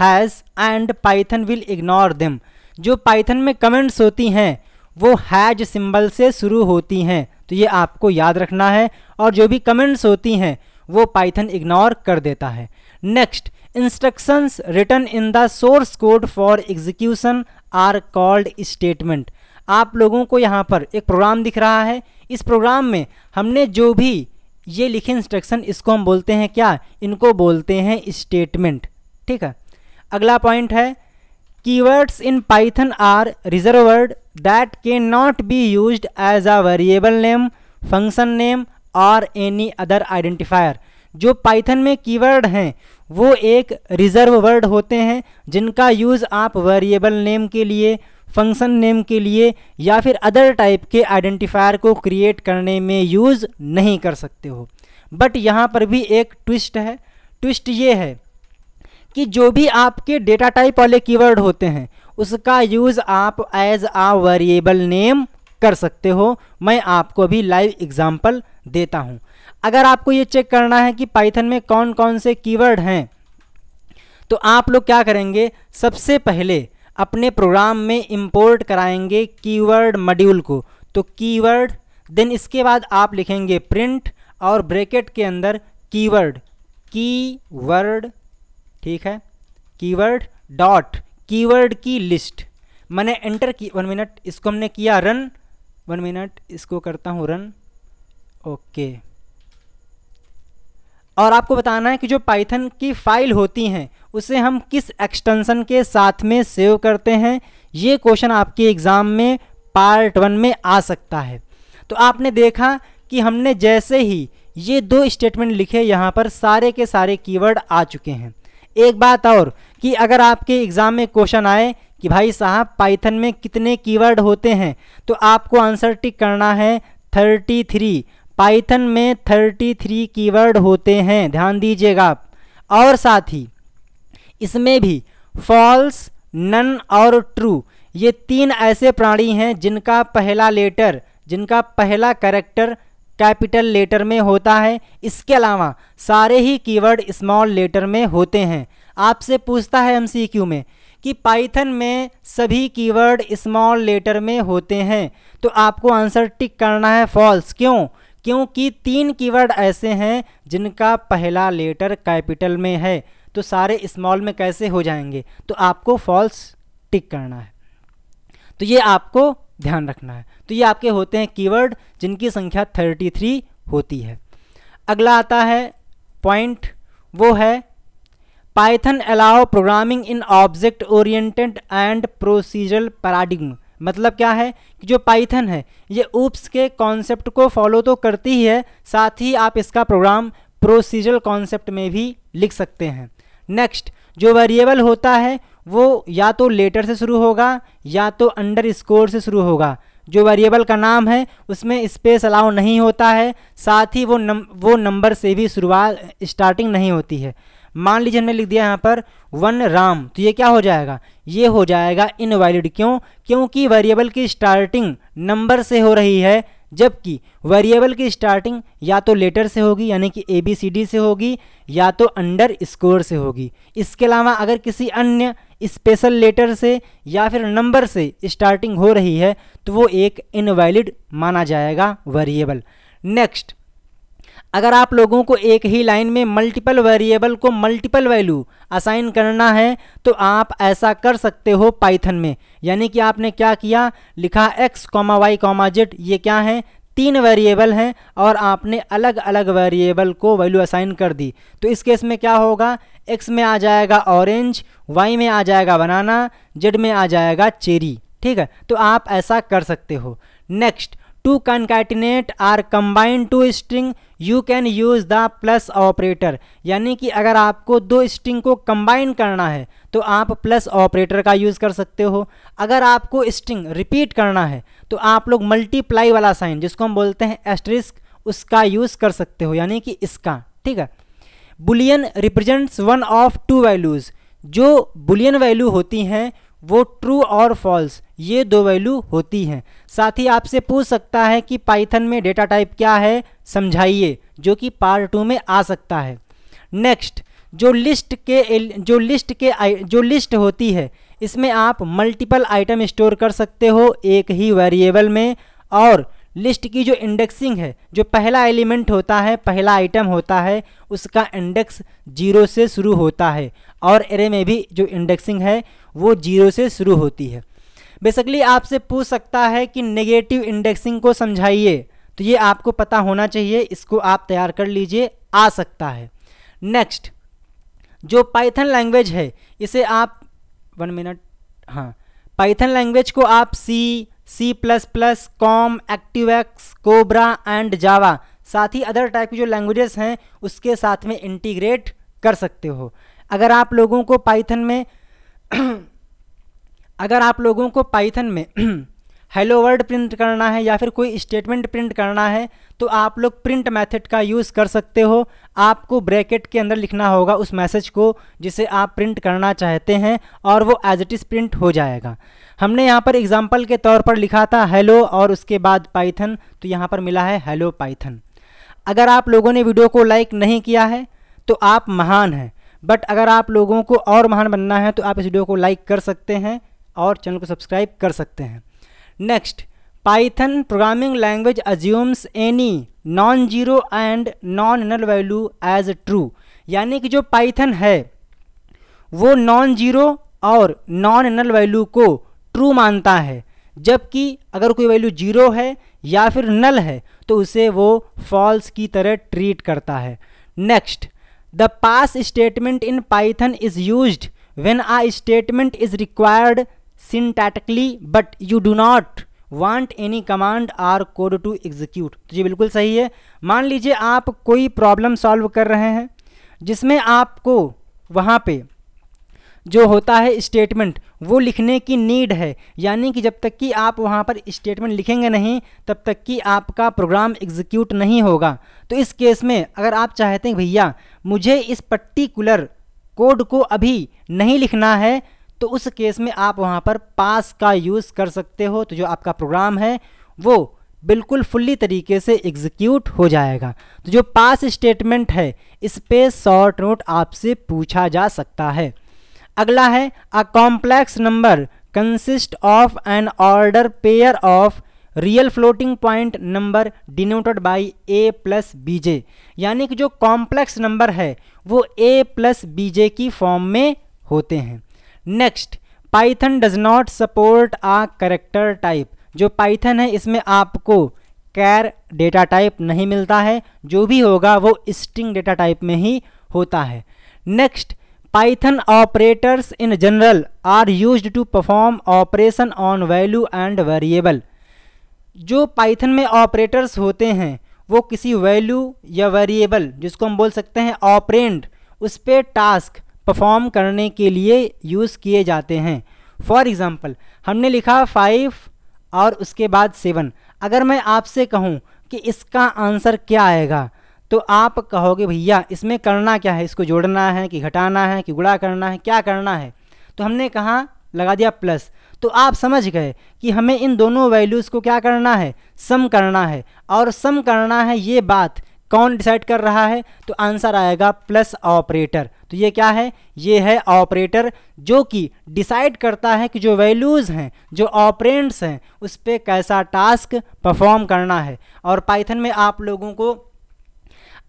hash and Python will ignore them जो पाइथन में कमेंट्स होती हैं वो हैज सिंबल से शुरू होती हैं तो ये आपको याद रखना है और जो भी कमेंट्स होती हैं वो पाइथन इग्नोर कर देता है next instructions written in the source code for execution are called statement आप लोगों को यहाँ पर एक प्रोग्राम दिख रहा है इस प्रोग्राम में हमने जो भी ये लिखे इंस्ट्रक्शन इसको हम बोलते हैं क्या इनको बोलते हैं स्टेटमेंट ठीक है अगला पॉइंट है keywords in Python are reserve word that can not be use as a variable name function name और एनी अदर आइडेंटिफायर जो पाइथन में कीवर्ड हैं वो एक रिज़र्व वर्ड होते हैं जिनका यूज़ आप वेरिएबल नेम के लिए फंक्शन नेम के लिए या फिर अदर टाइप के आइडेंटिफायर को क्रिएट करने में यूज़ नहीं कर सकते हो बट यहाँ पर भी एक ट्विस्ट है ट्विस्ट ये है कि जो भी आपके डेटा टाइप वाले कीवर्ड होते हैं उसका यूज़ आप एज आ वेरिएबल नेम कर सकते हो मैं आपको अभी लाइव एग्जाम्पल देता हूँ अगर आपको ये चेक करना है कि पाइथन में कौन कौन से कीवर्ड हैं तो आप लोग क्या करेंगे सबसे पहले अपने प्रोग्राम में इंपोर्ट कराएंगे कीवर्ड मॉड्यूल को तो कीवर्ड देन इसके बाद आप लिखेंगे प्रिंट और ब्रैकेट के अंदर कीवर्ड कीवर्ड ठीक है कीवर्ड डॉट कीवर्ड की लिस्ट मैंने एंटर की वन मिनट इसको हमने किया रन वन मिनट इसको करता हूँ रन ओके और आपको बताना है कि जो पाइथन की फ़ाइल होती हैं उसे हम किस एक्सटेंशन के साथ में सेव करते हैं ये क्वेश्चन आपके एग्ज़ाम में पार्ट वन में आ सकता है तो आपने देखा कि हमने जैसे ही ये दो स्टेटमेंट लिखे यहाँ पर सारे के सारे कीवर्ड आ चुके हैं एक बात और कि अगर आपके एग्ज़ाम में क्वेश्चन आए कि भाई साहब पाइथन में कितने कीवर्ड होते हैं तो आपको आंसर टिक करना है थर्टी थ्री पाइथन में 33 कीवर्ड होते हैं ध्यान दीजिएगा आप और साथ ही इसमें भी फॉल्स नन और ट्रू ये तीन ऐसे प्राणी हैं जिनका पहला लेटर जिनका पहला करेक्टर कैपिटल लेटर में होता है इसके अलावा सारे ही कीवर्ड स्मॉल लेटर में होते हैं आपसे पूछता है एमसीक्यू में कि पाइथन में सभी कीवर्ड स्मॉल लेटर में होते हैं तो आपको आंसर टिक करना है फॉल्स क्यों क्योंकि तीन कीवर्ड ऐसे हैं जिनका पहला लेटर कैपिटल में है तो सारे स्मॉल में कैसे हो जाएंगे तो आपको फॉल्स टिक करना है तो ये आपको ध्यान रखना है तो ये आपके होते हैं कीवर्ड जिनकी संख्या 33 होती है अगला आता है पॉइंट वो है Python allow programming in object oriented and procedural paradigm मतलब क्या है कि जो पाइथन है ये ऊप्स के कॉन्सेप्ट को फॉलो तो करती ही है साथ ही आप इसका प्रोग्राम प्रोसीजरल कॉन्सेप्ट में भी लिख सकते हैं नेक्स्ट जो वेरिएबल होता है वो या तो लेटर से शुरू होगा या तो अंडर स्कोर से शुरू होगा जो वेरिएबल का नाम है उसमें स्पेस अलाउ नहीं होता है साथ ही वो नम वो नंबर से भी शुरुआत स्टार्टिंग नहीं होती है मान लीजिए हमने लिख दिया यहाँ पर वन राम तो ये क्या हो जाएगा ये हो जाएगा इनवैलिड क्यों क्योंकि वेरिएबल की स्टार्टिंग नंबर से हो रही है जबकि वेरिएबल की स्टार्टिंग या तो लेटर से होगी यानी कि ए बी सी डी से होगी या तो अंडर स्कोर से होगी इसके अलावा अगर किसी अन्य स्पेशल लेटर से या फिर नंबर से स्टार्टिंग हो रही है तो वो एक इनवैलिड माना जाएगा वेरिएबल नेक्स्ट अगर आप लोगों को एक ही लाइन में मल्टीपल वेरिएबल को मल्टीपल वैल्यू असाइन करना है तो आप ऐसा कर सकते हो पाइथन में यानी कि आपने क्या किया लिखा X comma Y comma Z ये क्या है तीन वेरिएबल हैं और आपने अलग अलग वेरिएबल को वैल्यू असाइन कर दी तो इस केस में क्या होगा एक्स में आ जाएगा ऑरेंज वाई में आ जाएगा बनाना जेड में आ जाएगा चेरी ठीक है तो आप ऐसा कर सकते हो next to concatenate or combine two string you can use the plus operator यानी कि अगर आपको दो स्ट्रिंग को कंबाइन करना है तो आप प्लस ऑपरेटर का यूज़ कर सकते हो अगर आपको स्ट्रिंग रिपीट करना है तो आप लोग मल्टीप्लाई वाला साइन जिसको हम बोलते हैं एस्ट्रिस्क उसका यूज़ कर सकते हो यानी कि इसका ठीक है Boolean represents one of two values जो बुलियन वैल्यू होती हैं वो ट्रू और फॉल्स ये दो वैल्यू होती हैं साथ ही आपसे पूछ सकता है कि पाइथन में डेटा टाइप क्या है समझाइए जो कि पार्ट टू में आ सकता है नेक्स्ट जो लिस्ट के जो लिस्ट के जो लिस्ट होती है इसमें आप मल्टीपल आइटम स्टोर कर सकते हो एक ही वेरिएबल में और लिस्ट की जो इंडेक्सिंग है जो पहला एलिमेंट होता है पहला आइटम होता है उसका इंडेक्स जीरो से शुरू होता है और एरे में भी जो इंडेक्सिंग है वो जीरो से शुरू होती है बेसिकली आपसे पूछ सकता है कि नेगेटिव इंडेक्सिंग को समझाइए तो ये आपको पता होना चाहिए इसको आप तैयार कर लीजिए आ सकता है नेक्स्ट जो पाइथन लैंग्वेज है इसे आप वन मिनट हाँ पाइथन लैंग्वेज को आप C C plus plus COM ActiveX कोबरा एंड जावा साथ ही अदर टाइप की जो लैंग्वेजेस हैं उसके साथ में इंटीग्रेट कर सकते हो अगर आप लोगों को पाइथन में अगर आप लोगों को पाइथन में हेलो वर्ड प्रिंट करना है या फिर कोई स्टेटमेंट प्रिंट करना है तो आप लोग प्रिंट मेथड का यूज़ कर सकते हो आपको ब्रैकेट के अंदर लिखना होगा उस मैसेज को जिसे आप प्रिंट करना चाहते हैं और वो एज इट इज़ प्रिंट हो जाएगा हमने यहाँ पर एग्जाम्पल के तौर पर लिखा था हेलो और उसके बाद पाइथन तो यहाँ पर मिला है हेलो पाइथन अगर आप लोगों ने वीडियो को लाइक नहीं किया है तो आप महान हैं बट अगर आप लोगों को और महान बनना है तो आप इस वीडियो को लाइक कर सकते हैं और चैनल को सब्सक्राइब कर सकते हैं next Python programming language assumes any non zero and non null value as true यानी कि जो पाइथन है वो नॉन जीरो और नॉन नल वैल्यू को ट्रू मानता है जबकि अगर कोई वैल्यू जीरो है या फिर नल है तो उसे वो फॉल्स की तरह ट्रीट करता है next the pass statement in Python is use when a statement is required syntactically but you do not want any command or code to execute तो ये बिल्कुल सही है मान लीजिए आप कोई प्रॉब्लम सॉल्व कर रहे हैं जिसमें आपको वहाँ पे जो होता है स्टेटमेंट वो लिखने की नीड है यानी कि जब तक कि आप वहाँ पर स्टेटमेंट लिखेंगे नहीं तब तक कि आपका प्रोग्राम एग्जीक्यूट नहीं होगा तो इस केस में अगर आप चाहते हैं भैया मुझे इस पर्टिकुलर कोड को अभी नहीं लिखना है तो उस केस में आप वहाँ पर पास का यूज़ कर सकते हो तो जो आपका प्रोग्राम है वो बिल्कुल फुल्ली तरीके से एग्जीक्यूट हो जाएगा तो जो पास स्टेटमेंट है इस पर शॉर्ट नोट आपसे पूछा जा सकता है अगला है a complex number consist of an order pair of real floating point number denoted by A plus B J यानी कि जो कॉम्प्लेक्स नंबर है वो ए प्लस बी जे की फॉर्म में होते हैं next Python does not support a character type जो पाइथन है इसमें आपको कैर डेटा टाइप नहीं मिलता है जो भी होगा वो स्ट्रिंग डेटा टाइप में ही होता है next Python operators in general are use to perform operation on value and variable जो पाइथन में ऑपरेटर्स होते हैं वो किसी वैल्यू या वेरिएबल जिसको हम बोल सकते हैं ऑपरेंड उस पर टास्क परफॉर्म करने के लिए यूज़ किए जाते हैं फॉर एग्ज़ाम्पल हमने लिखा फाइव और उसके बाद सेवन अगर मैं आपसे कहूँ कि इसका आंसर क्या आएगा तो आप कहोगे भैया इसमें करना क्या है इसको जोड़ना है कि घटाना है कि गुड़ा करना है क्या करना है तो हमने कहा लगा दिया प्लस तो आप समझ गए कि हमें इन दोनों वैल्यूज़ को क्या करना है सम करना है और सम करना है ये बात कौन डिसाइड कर रहा है तो आंसर आएगा प्लस ऑपरेटर तो ये क्या है ये है ऑपरेटर जो कि डिसाइड करता है कि जो वैल्यूज़ हैं जो ऑपरेंट्स हैं उस पर कैसा टास्क परफॉर्म करना है और पाइथन में आप लोगों को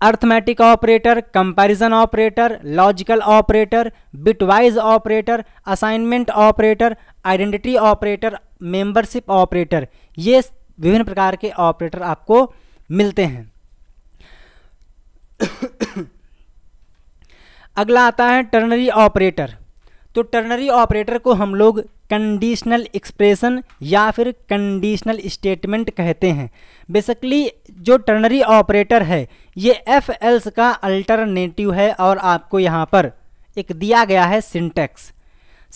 arithmetic operator comparison operator logical operator bitwise operator assignment operator identity operator membership operator ये विभिन्न प्रकार के ऑपरेटर आपको मिलते हैं अगला आता है टर्नरी ऑपरेटर तो टर्नरी ऑपरेटर को हम लोग कंडीशनल एक्सप्रेशन या फिर कंडीशनल स्टेटमेंट कहते हैं बेसिकली जो टर्नरी ऑपरेटर है ये एफ एल्स का अल्टरनेटिव है और आपको यहाँ पर एक दिया गया है सिंटेक्स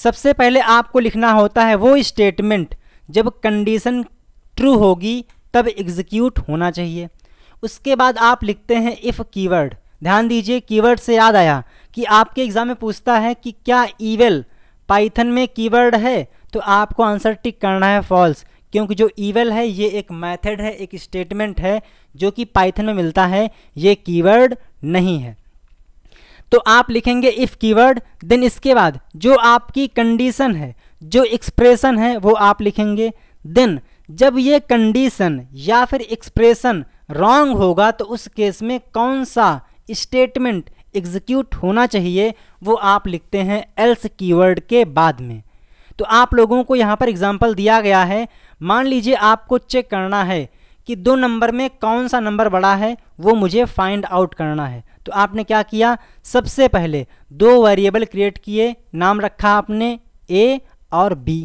सबसे पहले आपको लिखना होता है वो स्टेटमेंट जब कंडीशन ट्रू होगी तब एग्जीक्यूट होना चाहिए उसके बाद आप लिखते हैं इफ़ कीवर्ड ध्यान दीजिए कीवर्ड से याद आया कि आपके एग्ज़ाम में पूछता है कि क्या ईवेल पाइथन में कीवर्ड है तो आपको आंसर टिक करना है फॉल्स क्योंकि जो ईवेल है ये एक मेथड है एक स्टेटमेंट है जो कि पाइथन में मिलता है ये कीवर्ड नहीं है तो आप लिखेंगे इफ़ कीवर्ड देन इसके बाद जो आपकी कंडीशन है जो एक्सप्रेशन है वो आप लिखेंगे देन जब ये कंडीशन या फिर एक्सप्रेशन रॉन्ग होगा तो उस केस में कौन सा स्टेटमेंट एग्जीक्यूट होना चाहिए वो आप लिखते हैं एल्स कीवर्ड के बाद में तो आप लोगों को यहाँ पर एग्जाम्पल दिया गया है मान लीजिए आपको चेक करना है कि दो नंबर में कौन सा नंबर बड़ा है वो मुझे फाइंड आउट करना है तो आपने क्या किया सबसे पहले दो वेरिएबल क्रिएट किए नाम रखा आपने ए और बी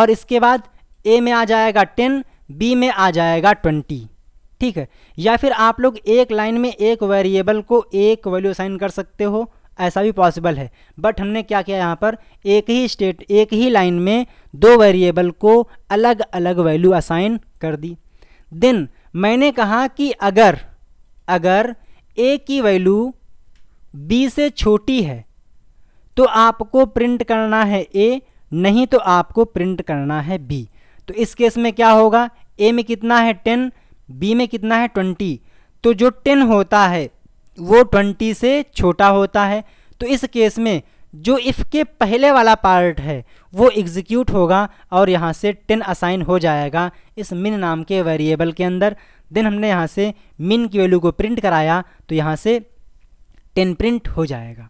और इसके बाद ए में आ जाएगा टेन बी में आ जाएगा ट्वेंटी ठीक है या फिर आप लोग एक लाइन में एक वेरिएबल को एक वैल्यू असाइन कर सकते हो ऐसा भी पॉसिबल है बट हमने क्या किया यहाँ पर एक ही स्टेट एक ही लाइन में दो वेरिएबल को अलग अलग वैल्यू असाइन कर दी देन मैंने कहा कि अगर अगर ए की वैल्यू बी से छोटी है तो आपको प्रिंट करना है ए नहीं तो आपको प्रिंट करना है बी तो इस केस में क्या होगा ए में कितना है टेन बी में कितना है ट्वेंटी तो जो टेन होता है वो ट्वेंटी से छोटा होता है तो इस केस में जो इफ़ के पहले वाला पार्ट है वो एग्जीक्यूट होगा और यहाँ से टेन असाइन हो जाएगा इस मिन नाम के वेरिएबल के अंदर देन हमने यहाँ से मिन की वैल्यू को प्रिंट कराया तो यहाँ से टेन प्रिंट हो जाएगा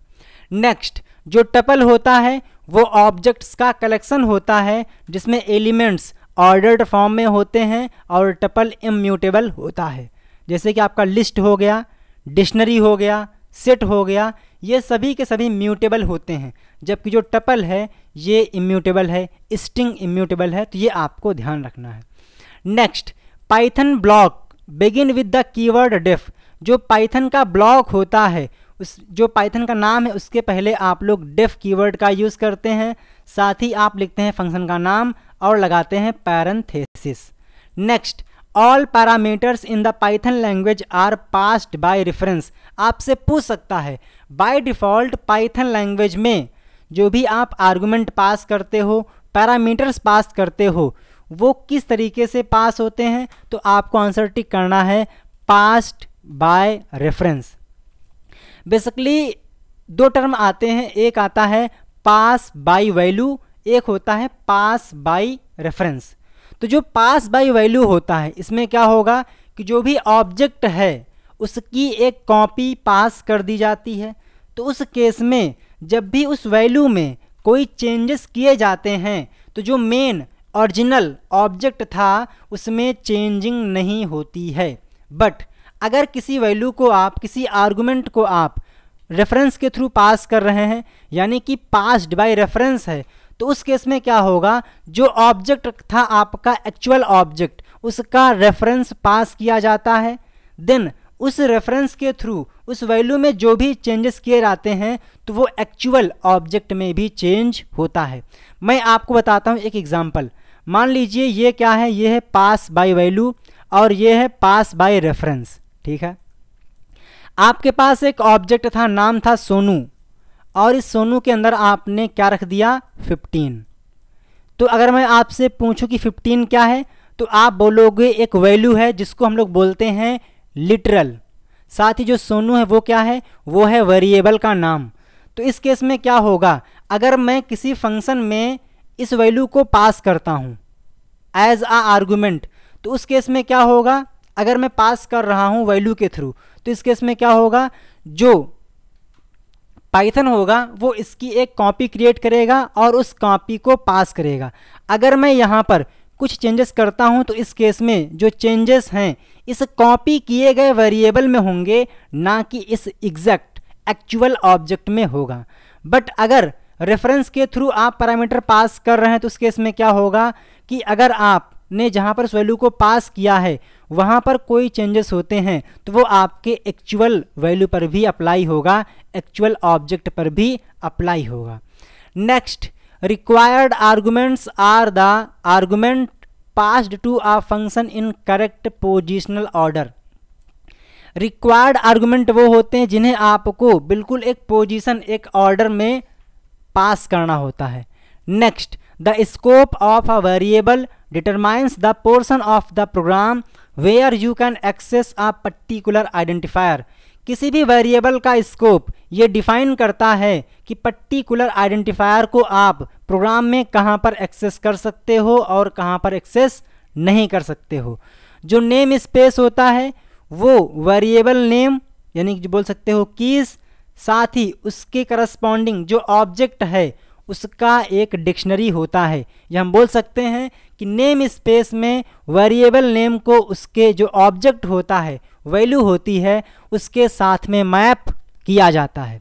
नेक्स्ट जो टपल होता है वो ऑब्जेक्ट्स का कलेक्शन होता है जिसमें एलिमेंट्स ऑर्डर्ड फॉर्म में होते हैं और टपल इम्यूटेबल होता है जैसे कि आपका लिस्ट हो गया डिक्शनरी हो गया सेट हो गया ये सभी के सभी म्यूटेबल होते हैं जबकि जो टपल है ये इम्यूटेबल है स्टिंग इम्यूटेबल है तो ये आपको ध्यान रखना है next Python block begin with the keyword def जो पाइथन का ब्लॉक होता है उस जो पाइथन का नाम है उसके पहले आप लोग डेफ कीवर्ड का यूज़ करते हैं साथ ही आप लिखते हैं फंक्शन का नाम और लगाते हैं parenthesis next all parameters in the Python language are passed by reference आपसे पूछ सकता है बाय डिफ़ॉल्ट पाइथन लैंग्वेज में जो भी आप आर्गूमेंट पास करते हो पैरामीटर्स पास करते हो वो किस तरीके से पास होते हैं तो आपको आंसर टिक करना है पास्ट बाय रेफरेंस बेसिकली दो टर्म आते हैं एक आता है पास बाय वैल्यू एक होता है पास बाई रेफरेंस तो जो पास बाई वैल्यू होता है इसमें क्या होगा कि जो भी ऑब्जेक्ट है उसकी एक कॉपी पास कर दी जाती है तो उस केस में जब भी उस वैल्यू में कोई चेंजेस किए जाते हैं तो जो मेन ओरिजिनल ऑब्जेक्ट था उसमें चेंजिंग नहीं होती है बट अगर किसी वैल्यू को आप किसी आर्गूमेंट को आप रेफरेंस के थ्रू पास कर रहे हैं यानी कि पास्ड बाय रेफरेंस है तो उस केस में क्या होगा जो ऑब्जेक्ट था आपका एक्चुअल ऑब्जेक्ट उसका रेफरेंस पास किया जाता है देन उस रेफरेंस के थ्रू उस वैल्यू में जो भी चेंजेस किए जाते हैं तो वो एक्चुअल ऑब्जेक्ट में भी चेंज होता है मैं आपको बताता हूँ एक एग्जाम्पल मान लीजिए ये क्या है ये है पास बाय वैल्यू और ये है पास बाय रेफरेंस ठीक है आपके पास एक ऑब्जेक्ट था नाम था सोनू और इस सोनू के अंदर आपने क्या रख दिया फिफ्टीन तो अगर मैं आपसे पूछूं कि फिफ्टीन क्या है तो आप बोलोगे एक वैल्यू है जिसको हम लोग बोलते हैं लिटरल साथ ही जो सोनू है वो क्या है वो है वेरिएबल का नाम तो इस केस में क्या होगा अगर मैं किसी फंक्शन में इस वैल्यू को पास करता हूँ एज आ आर्गूमेंट तो उस केस में क्या होगा अगर मैं पास कर रहा हूँ वैल्यू के थ्रू तो इस केस में क्या होगा जो पाइथन होगा वो इसकी एक कॉपी क्रिएट करेगा और उस कॉपी को पास करेगा अगर मैं यहाँ पर कुछ चेंजेस करता हूँ तो इस केस में जो चेंजेस हैं इस कॉपी किए गए वेरिएबल में होंगे ना कि इस एग्जैक्ट एक्चुअल ऑब्जेक्ट में होगा बट अगर रेफरेंस के थ्रू आप पैरामीटर पास कर रहे हैं तो उस केस में क्या होगा कि अगर आप ने जहाँ पर उस वैल्यू को पास किया है वहाँ पर कोई चेंजेस होते हैं तो वो आपके एक्चुअल वैल्यू पर भी अप्लाई होगा एक्चुअल ऑब्जेक्ट पर भी अप्लाई होगा next required arguments are the argument passed to a function in correct positional order required argument वो होते हैं जिन्हें आपको बिल्कुल एक पोजिशन एक ऑर्डर में पास करना होता है next the scope of a variable determines the portion of the program where you can access a particular identifier किसी भी वेरिएबल का स्कोप ये डिफाइन करता है कि पर्टिकुलर आइडेंटिफायर को आप प्रोग्राम में कहाँ पर एक्सेस कर सकते हो और कहाँ पर एक्सेस नहीं कर सकते हो जो नेम स्पेस होता है वो वेरिएबल नेम यानी कि बोल सकते हो कीज़ साथ ही उसके करस्पॉन्डिंग जो ऑब्जेक्ट है उसका एक डिक्शनरी होता है यह हम बोल सकते हैं कि नेम स्पेस में वेरिएबल नेम को उसके जो ऑब्जेक्ट होता है वैल्यू होती है उसके साथ में मैप किया जाता है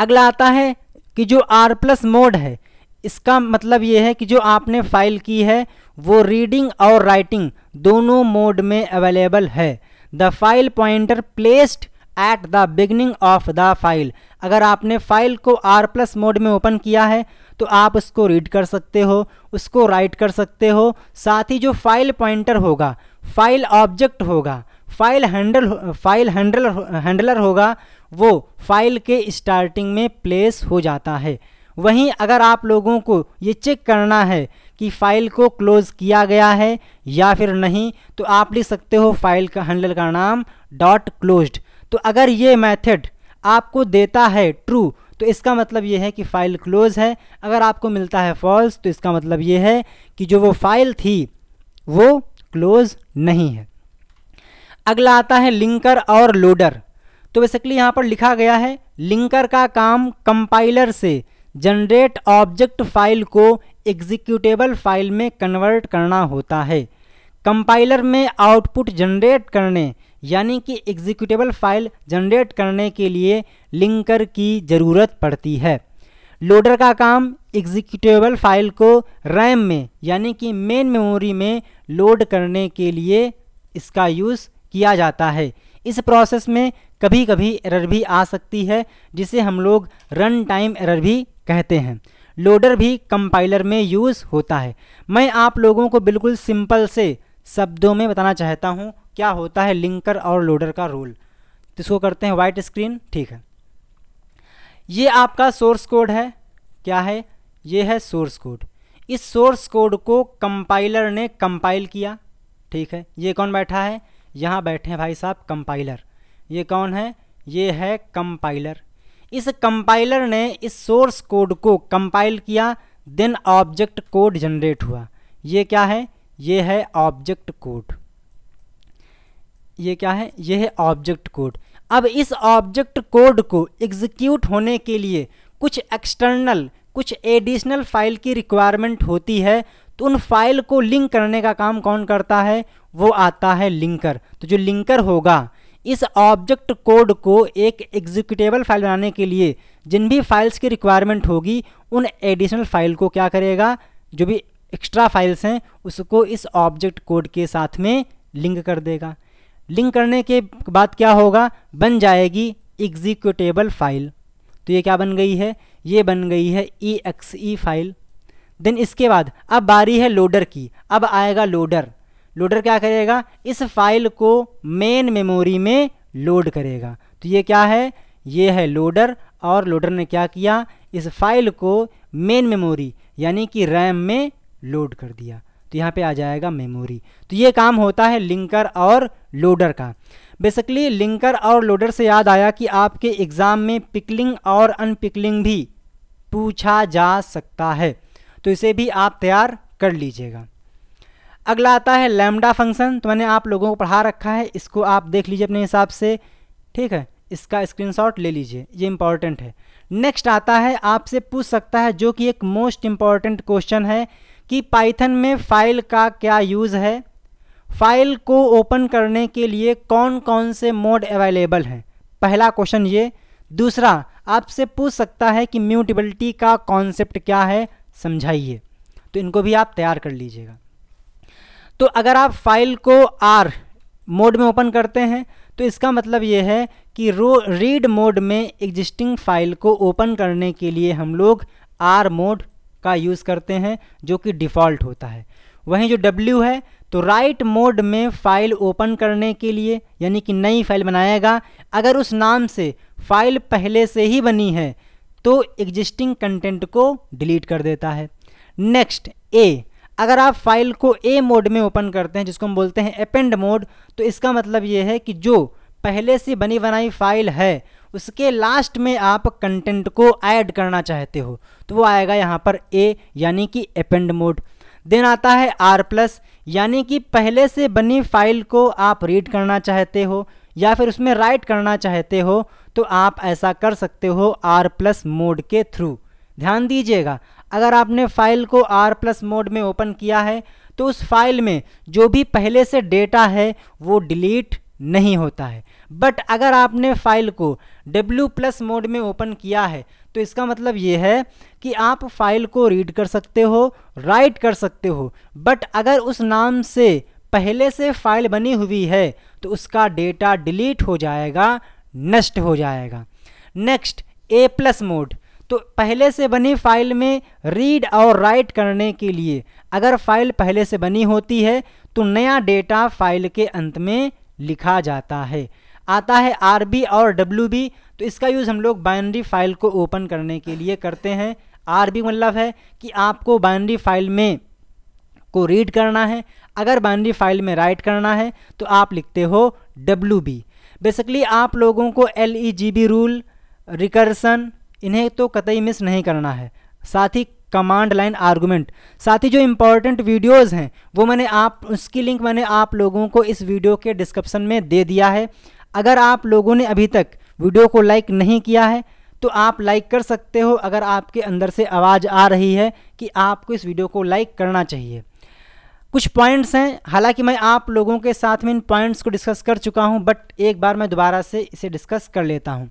अगला आता है कि जो आर प्लस मोड है इसका मतलब ये है कि जो आपने फाइल की है वो रीडिंग और राइटिंग दोनों मोड में अवेलेबल है the file pointer placed at the beginning of the file अगर आपने फाइल को आर प्लस मोड में ओपन किया है तो आप उसको रीड कर सकते हो उसको राइट कर सकते हो साथ ही जो फाइल पॉइंटर होगा फाइल ऑब्जेक्ट होगा file handle file handler handler होगा वो फाइल के स्टार्टिंग में प्लेस हो जाता है वहीं अगर आप लोगों को ये चेक करना है कि फ़ाइल को क्लोज़ किया गया है या फिर नहीं तो आप लिख सकते हो फाइल का हैंडल का नाम डॉट क्लोज्ड तो अगर ये मेथड आपको देता है ट्रू तो इसका मतलब ये है कि फ़ाइल क्लोज़ है अगर आपको मिलता है फॉल्स तो इसका मतलब ये है कि जो वो फ़ाइल थी वो क्लोज़ नहीं है अगला आता है लिंकर और लोडर तो बेसिकली यहाँ पर लिखा गया है लिंकर का काम कंपाइलर से जनरेट ऑब्जेक्ट फाइल को एग्जीक्यूटेबल फाइल में कन्वर्ट करना होता है कंपाइलर में आउटपुट जनरेट करने यानी कि एग्जीक्यूटेबल फाइल जनरेट करने के लिए लिंकर की ज़रूरत पड़ती है लोडर का काम एग्जीक्यूटेबल फाइल को रैम में यानी कि मेन मेमोरी में लोड करने के लिए इसका यूज़ किया जाता है इस प्रोसेस में कभी कभी एरर भी आ सकती है जिसे हम लोग रन टाइम एरर भी कहते हैं लोडर भी कंपाइलर में यूज़ होता है मैं आप लोगों को बिल्कुल सिंपल से शब्दों में बताना चाहता हूँ क्या होता है लिंकर और लोडर का रोल तो इसको करते हैं वाइट स्क्रीन ठीक है ये आपका सोर्स कोड है क्या है ये है सोर्स कोड इस सोर्स कोड को कंपाइलर ने कंपाइल किया ठीक है ये कौन बैठा है यहाँ बैठे हैं भाई साहब कंपाइलर ये कौन है ये है कंपाइलर इस कंपाइलर ने इस सोर्स कोड को कंपाइल किया देन ऑब्जेक्ट कोड जनरेट हुआ ये क्या है ये है ऑब्जेक्ट कोड ये क्या है ये है ऑब्जेक्ट कोड अब इस ऑब्जेक्ट कोड को एग्जीक्यूट होने के लिए कुछ एक्सटर्नल कुछ एडिशनल फाइल की रिक्वायरमेंट होती है तो उन फाइल को लिंक करने का काम कौन करता है वो आता है लिंकर तो जो लिंकर होगा इस ऑब्जेक्ट कोड को एक एग्जीक्यूटेबल फाइल बनाने के लिए जिन भी फाइल्स की रिक्वायरमेंट होगी उन एडिशनल फाइल को क्या करेगा जो भी एक्स्ट्रा फाइल्स हैं उसको इस ऑब्जेक्ट कोड के साथ में लिंक कर देगा लिंक करने के बाद क्या होगा बन जाएगी एग्जीक्यूटेबल फाइल तो ये क्या बन गई है ये बन गई है E X E file then इसके बाद अब बारी है लोडर की अब आएगा लोडर लोडर क्या करेगा इस फाइल को मेन मेमोरी में लोड करेगा तो ये क्या है ये है लोडर और लोडर ने क्या किया इस फाइल को मेन मेमोरी यानी कि रैम में लोड कर दिया तो यहाँ पे आ जाएगा मेमोरी तो ये काम होता है लिंकर और लोडर का बेसिकली लिंकर और लोडर से याद आया कि आपके एग्ज़ाम में पिकलिंग और अनपिकलिंग भी पूछा जा सकता है तो इसे भी आप तैयार कर लीजिएगा अगला आता है लैमडा फंक्शन तो मैंने आप लोगों को पढ़ा रखा है इसको आप देख लीजिए अपने हिसाब से ठीक है इसका स्क्रीनशॉट ले लीजिए ये इंपॉर्टेंट है नेक्स्ट आता है आपसे पूछ सकता है जो कि एक मोस्ट इम्पॉर्टेंट क्वेश्चन है कि पाइथन में फ़ाइल का क्या यूज़ है फाइल को ओपन करने के लिए कौन कौन से मोड अवेलेबल हैं पहला क्वेश्चन ये दूसरा आपसे पूछ सकता है कि म्यूटेबिलिटी का कॉन्सेप्ट क्या है समझाइए तो इनको भी आप तैयार कर लीजिएगा तो अगर आप फाइल को आर मोड में ओपन करते हैं तो इसका मतलब ये है कि रो रीड मोड में एग्जिस्टिंग फाइल को ओपन करने के लिए हम लोग आर मोड का यूज़ करते हैं जो कि डिफ़ॉल्ट होता है वहीं जो W है तो राइट मोड में फ़ाइल ओपन करने के लिए यानी कि नई फाइल बनाएगा अगर उस नाम से फाइल पहले से ही बनी है तो एग्जिस्टिंग कंटेंट को डिलीट कर देता है नेक्स्ट ए अगर आप फाइल को ए मोड में ओपन करते हैं जिसको हम बोलते हैं अपेंड मोड तो इसका मतलब ये है कि जो पहले से बनी बनाई फाइल है उसके लास्ट में आप कंटेंट को ऐड करना चाहते हो तो वो आएगा यहाँ पर ए यानी कि अपेंड मोड देन आता है आर प्लस यानी कि पहले से बनी फाइल को आप रीड करना चाहते हो या फिर उसमें राइट करना चाहते हो तो आप ऐसा कर सकते हो आर प्लस मोड के थ्रू ध्यान दीजिएगा अगर आपने फाइल को आर प्लस मोड में ओपन किया है तो उस फाइल में जो भी पहले से डेटा है वो डिलीट नहीं होता है बट अगर आपने फाइल को W प्लस मोड में ओपन किया है तो इसका मतलब ये है कि आप फाइल को रीड कर सकते हो राइट कर सकते हो बट अगर उस नाम से पहले से फाइल बनी हुई है तो उसका डेटा डिलीट हो जाएगा नष्ट हो जाएगा नेक्स्ट ए प्लस मोड तो पहले से बनी फाइल में रीड और राइट करने के लिए अगर फाइल पहले से बनी होती है तो नया डेटा फाइल के अंत में लिखा जाता है आता है आर बी और डब्ल्यू बी तो इसका यूज़ हम लोग बाइनरी फाइल को ओपन करने के लिए करते हैं आर बी मतलब है कि आपको बाइनरी फाइल में को रीड करना है अगर बाइनरी फाइल में राइट करना है तो आप लिखते हो डब्ल्यू बी बेसिकली आप लोगों को L E G B rule recursion इन्हें तो कतई मिस नहीं करना है साथ ही कमांड लाइन आर्गूमेंट साथ ही जो इम्पोर्टेंट वीडियोस हैं वो मैंने आप उसकी लिंक मैंने आप लोगों को इस वीडियो के डिस्क्रिप्शन में दे दिया है अगर आप लोगों ने अभी तक वीडियो को लाइक नहीं किया है तो आप लाइक कर सकते हो अगर आपके अंदर से आवाज़ आ रही है कि आपको इस वीडियो को लाइक करना चाहिए कुछ पॉइंट्स हैं हालांकि मैं आप लोगों के साथ में इन पॉइंट्स को डिस्कस कर चुका हूं बट एक बार मैं दोबारा से इसे डिस्कस कर लेता हूं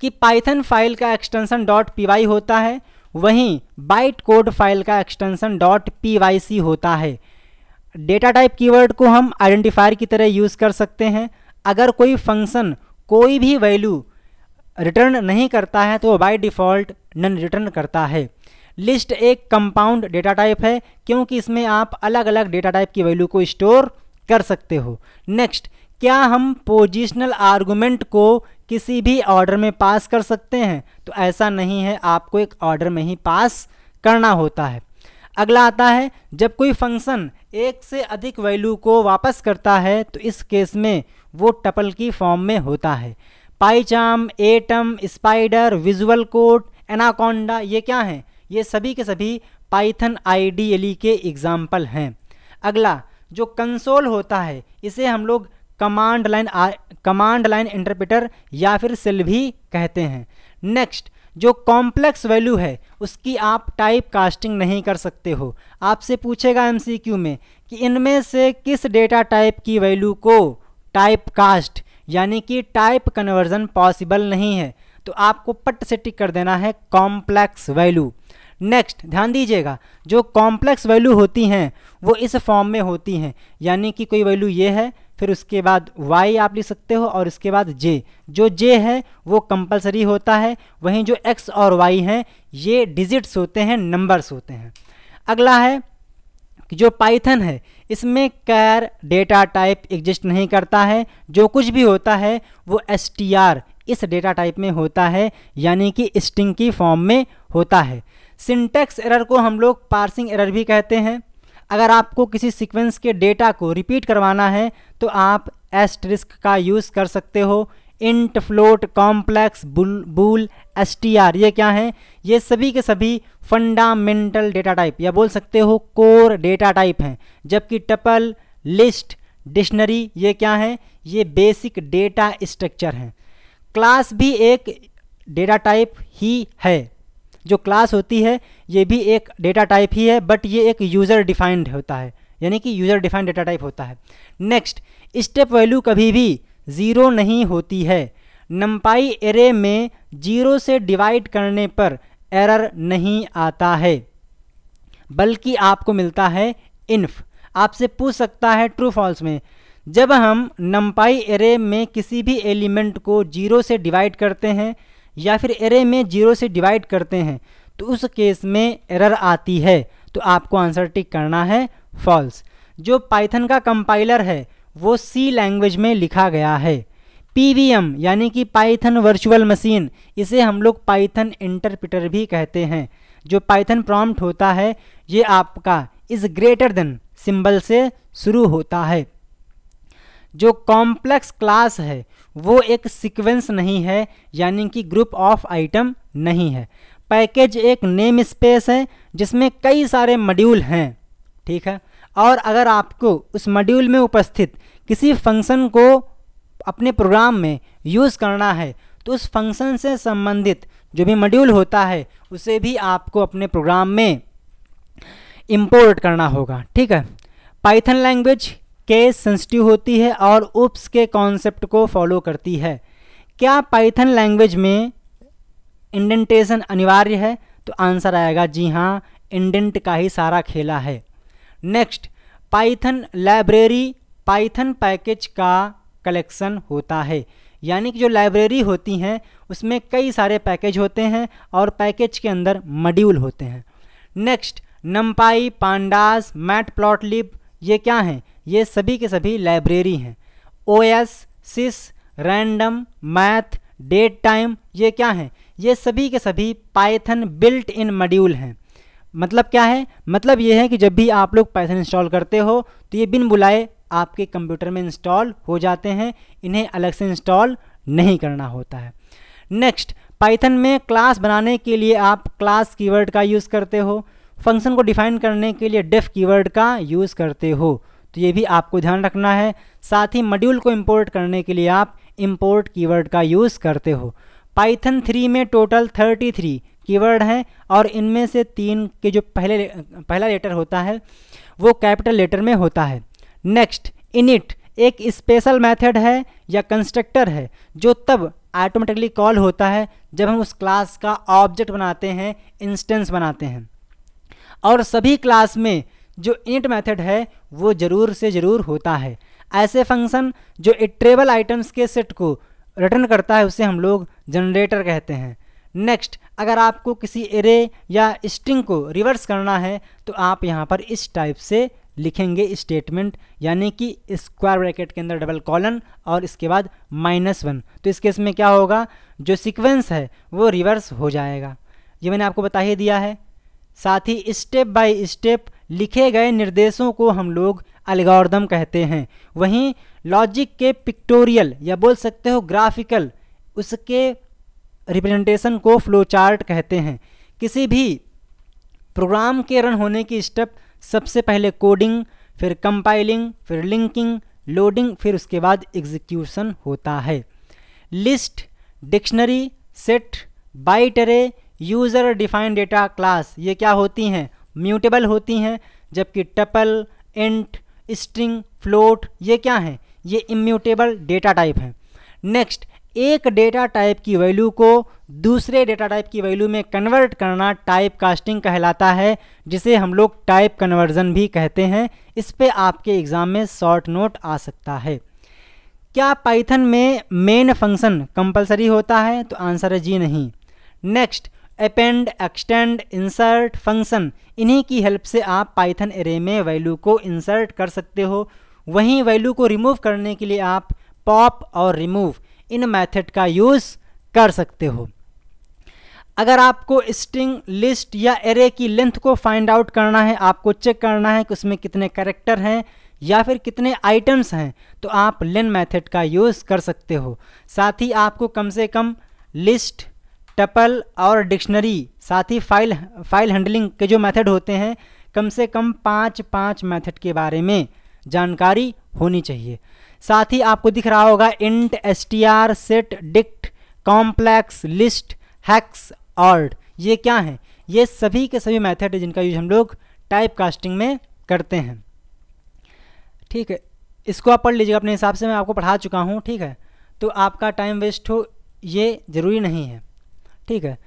कि पाइथन फाइल का एक्सटेंशन डॉट पी होता है वहीं बाइट कोड फाइल का एक्सटेंशन डॉट पी होता है डेटा टाइप कीवर्ड को हम आइडेंटिफायर की तरह यूज़ कर सकते हैं अगर कोई फंक्शन कोई भी वैल्यू रिटर्न नहीं करता है तो बाई डिफ़ॉल्ट नन रिटर्न करता है लिस्ट एक कंपाउंड डेटा टाइप है क्योंकि इसमें आप अलग अलग डेटा टाइप की वैल्यू को स्टोर कर सकते हो नेक्स्ट क्या हम पोजिशनल आर्गूमेंट को किसी भी ऑर्डर में पास कर सकते हैं तो ऐसा नहीं है आपको एक ऑर्डर में ही पास करना होता है अगला आता है जब कोई फंक्शन एक से अधिक वैल्यू को वापस करता है तो इस केस में वो टपल की फॉर्म में होता है PyCharm Atom Spyder Visual Code Anaconda ये क्या हैं ये सभी के सभी पाइथन आईडीएलई के एग्जाम्पल हैं अगला जो कंसोल होता है इसे हम लोग command line command line interpreter या फिर सेल भी कहते हैं नेक्स्ट जो कॉम्प्लेक्स वैल्यू है उसकी आप टाइप कास्टिंग नहीं कर सकते हो आपसे पूछेगा एमसीक्यू में कि इनमें से किस डेटा टाइप की वैल्यू को टाइप कास्ट यानी कि टाइप कन्वर्जन पॉसिबल नहीं है तो आपको पट से टिक कर देना है कॉम्प्लेक्स वैल्यू नेक्स्ट ध्यान दीजिएगा जो कॉम्प्लेक्स वैल्यू होती हैं वो इस फॉर्म में होती हैं यानी कि कोई वैल्यू ये है फिर उसके बाद y आप लिख सकते हो और उसके बाद j जो j है वो कंपलसरी होता है वहीं जो x और y हैं ये डिजिट्स होते हैं नंबर्स होते हैं अगला है कि जो पाइथन है इसमें कैर डेटा टाइप एग्जिस्ट नहीं करता है जो कुछ भी होता है वो एस इस डेटा टाइप में होता है यानी कि स्ट्रिंग की फॉर्म में होता है सिंटेक्स एरर को हम लोग पार्सिंग एरर भी कहते हैं अगर आपको किसी सीक्वेंस के डेटा को रिपीट करवाना है तो आप एस्ट्रिस्क का यूज़ कर सकते हो int float complex bool bool S ये क्या हैं ये सभी के सभी फंडामेंटल डेटा टाइप या बोल सकते हो कोर डेटा टाइप हैं जबकि टपल लिस्ट डिक्शनरी ये क्या हैं ये बेसिक डेटा स्ट्रक्चर हैं क्लास भी एक डेटा टाइप ही है जो क्लास होती है ये भी एक डेटा टाइप ही है बट ये एक यूज़र डिफाइंड होता है यानी कि यूज़र डिफाइंड डेटा टाइप होता है नेक्स्ट स्टेप वैल्यू कभी भी ज़ीरो नहीं होती है नम्पाई एरे में जीरो से डिवाइड करने पर एरर नहीं आता है बल्कि आपको मिलता है इन्फ आपसे पूछ सकता है ट्रू फॉल्स में जब हम नम्पाई एरे में किसी भी एलिमेंट को जीरो से डिवाइड करते हैं या फिर एरे में जीरो से डिवाइड करते हैं तो उस केस में एरर आती है तो आपको आंसर टिक करना है फॉल्स जो पाइथन का कंपाइलर है वो सी लैंग्वेज में लिखा गया है पी यानी कि पाइथन वर्चुअल मशीन इसे हम लोग पाइथन इंटरप्रिटर भी कहते हैं जो पाइथन प्रॉम्प्ट होता है ये आपका इज़ ग्रेटर देन सिंबल से शुरू होता है जो कॉम्प्लेक्स क्लास है वो एक सीक्वेंस नहीं है यानी कि ग्रुप ऑफ आइटम नहीं है पैकेज एक नेम स्पेस है जिसमें कई सारे मॉड्यूल हैं ठीक है और अगर आपको उस मॉड्यूल में उपस्थित किसी फंक्शन को अपने प्रोग्राम में यूज़ करना है तो उस फंक्शन से संबंधित जो भी मॉड्यूल होता है उसे भी आपको अपने प्रोग्राम में इम्पोर्ट करना होगा ठीक है पाइथन लैंग्वेज केस सेंसिटिव होती है और उप्स के कॉन्सेप्ट को फॉलो करती है क्या पाइथन लैंग्वेज में इंडेंटेशन अनिवार्य है तो आंसर आएगा जी हाँ इंडेंट का ही सारा खेला है next Python library Python package का कलेक्शन होता है यानी कि जो लाइब्रेरी होती हैं उसमें कई सारे पैकेज होते हैं और पैकेज के अंदर मड्यूल होते हैं next NumPy pandas matplotlib ये क्या हैं ये सभी के सभी लाइब्रेरी हैं O S sys random math date time ये क्या हैं ये सभी के सभी पाइथन बिल्ट इन मॉड्यूल हैं मतलब क्या है मतलब ये है कि जब भी आप लोग पाइथन इंस्टॉल करते हो तो ये बिन बुलाए आपके कंप्यूटर में इंस्टॉल हो जाते हैं इन्हें अलग से इंस्टॉल नहीं करना होता है नेक्स्ट पाइथन में क्लास बनाने के लिए आप क्लास कीवर्ड का यूज़ करते हो फंक्शन को डिफाइन करने के लिए डेफ कीवर्ड का यूज़ करते हो तो ये भी आपको ध्यान रखना है साथ ही मॉड्यूल को इंपोर्ट करने के लिए आप इंपोर्ट कीवर्ड का यूज़ करते हो पाइथन थ्री में टोटल थर्टी थ्री कीवर्ड हैं और इनमें से तीन के जो पहले पहला लेटर होता है वो कैपिटल लेटर में होता है नेक्स्ट इनिट एक स्पेशल मैथड है या कंस्ट्रक्टर है जो तब ऑटोमेटिकली कॉल होता है जब हम उस क्लास का ऑब्जेक्ट बनाते हैं इंस्टेंस बनाते हैं और सभी क्लास में जो इंट मेथड है वो ज़रूर से ज़रूर होता है ऐसे फंक्शन जो इट्रेबल आइटम्स के सेट को रिटर्न करता है उसे हम लोग जनरेटर कहते हैं नेक्स्ट अगर आपको किसी एरे या स्ट्रिंग को रिवर्स करना है तो आप यहाँ पर इस टाइप से लिखेंगे स्टेटमेंट यानी कि स्क्वायर ब्रैकेट के अंदर डबल कॉलन और इसके बाद माइनस वन तो इस केस में क्या होगा जो सीक्वेंस है वो रिवर्स हो जाएगा ये मैंने आपको बता ही दिया है साथ ही स्टेप बाय स्टेप लिखे गए निर्देशों को हम लोग अलगौरदम कहते हैं वहीं लॉजिक के पिक्टोरियल या बोल सकते हो ग्राफिकल उसके रिप्रेजेंटेशन को फ्लो चार्ट कहते हैं किसी भी प्रोग्राम के रन होने की स्टेप सबसे पहले कोडिंग फिर कंपाइलिंग फिर लिंकिंग लोडिंग फिर उसके बाद एग्जीक्यूशन होता है list dictionary set byte array user defined data class ये क्या होती हैं म्यूटेबल होती हैं जबकि टपल इंट स्ट्रिंग फ्लोट ये क्या हैं ये इम्यूटेबल डेटा टाइप हैं नेक्स्ट एक डेटा टाइप की वैल्यू को दूसरे डेटा टाइप की वैल्यू में कन्वर्ट करना टाइप कास्टिंग कहलाता है जिसे हम लोग टाइप कन्वर्जन भी कहते हैं इस पर आपके एग्ज़ाम में शॉर्ट नोट आ सकता है क्या पाइथन में मेन फंक्शन कंपलसरी होता है तो आंसर है जी नहीं next append extend insert function इन्हीं की हेल्प से आप पाइथन एरे में वैल्यू को इंसर्ट कर सकते हो वहीं वैल्यू को रिमूव करने के लिए आप पॉप और रिमूव इन मेथड का यूज़ कर सकते हो अगर आपको स्ट्रिंग लिस्ट या एरे की लेंथ को फाइंड आउट करना है आपको चेक करना है कि उसमें कितने करेक्टर हैं या फिर कितने आइटम्स हैं तो आप लेन मेथड का यूज़ कर सकते हो साथ ही आपको कम से कम लिस्ट टपल और डिक्शनरी साथ ही फाइल फाइल हैंडलिंग के जो मेथड होते हैं कम से कम पाँच पाँच मेथड के बारे में जानकारी होनी चाहिए साथ ही आपको दिख रहा होगा int S T R set dict complex list hex ord ये क्या हैं ये सभी के सभी मेथड है जिनका यूज हम लोग टाइप कास्टिंग में करते हैं ठीक है इसको आप पढ़ लीजिएगा अपने हिसाब से मैं आपको पढ़ा चुका हूँ ठीक है तो आपका टाइम वेस्ट हो ये ज़रूरी नहीं है ठीक है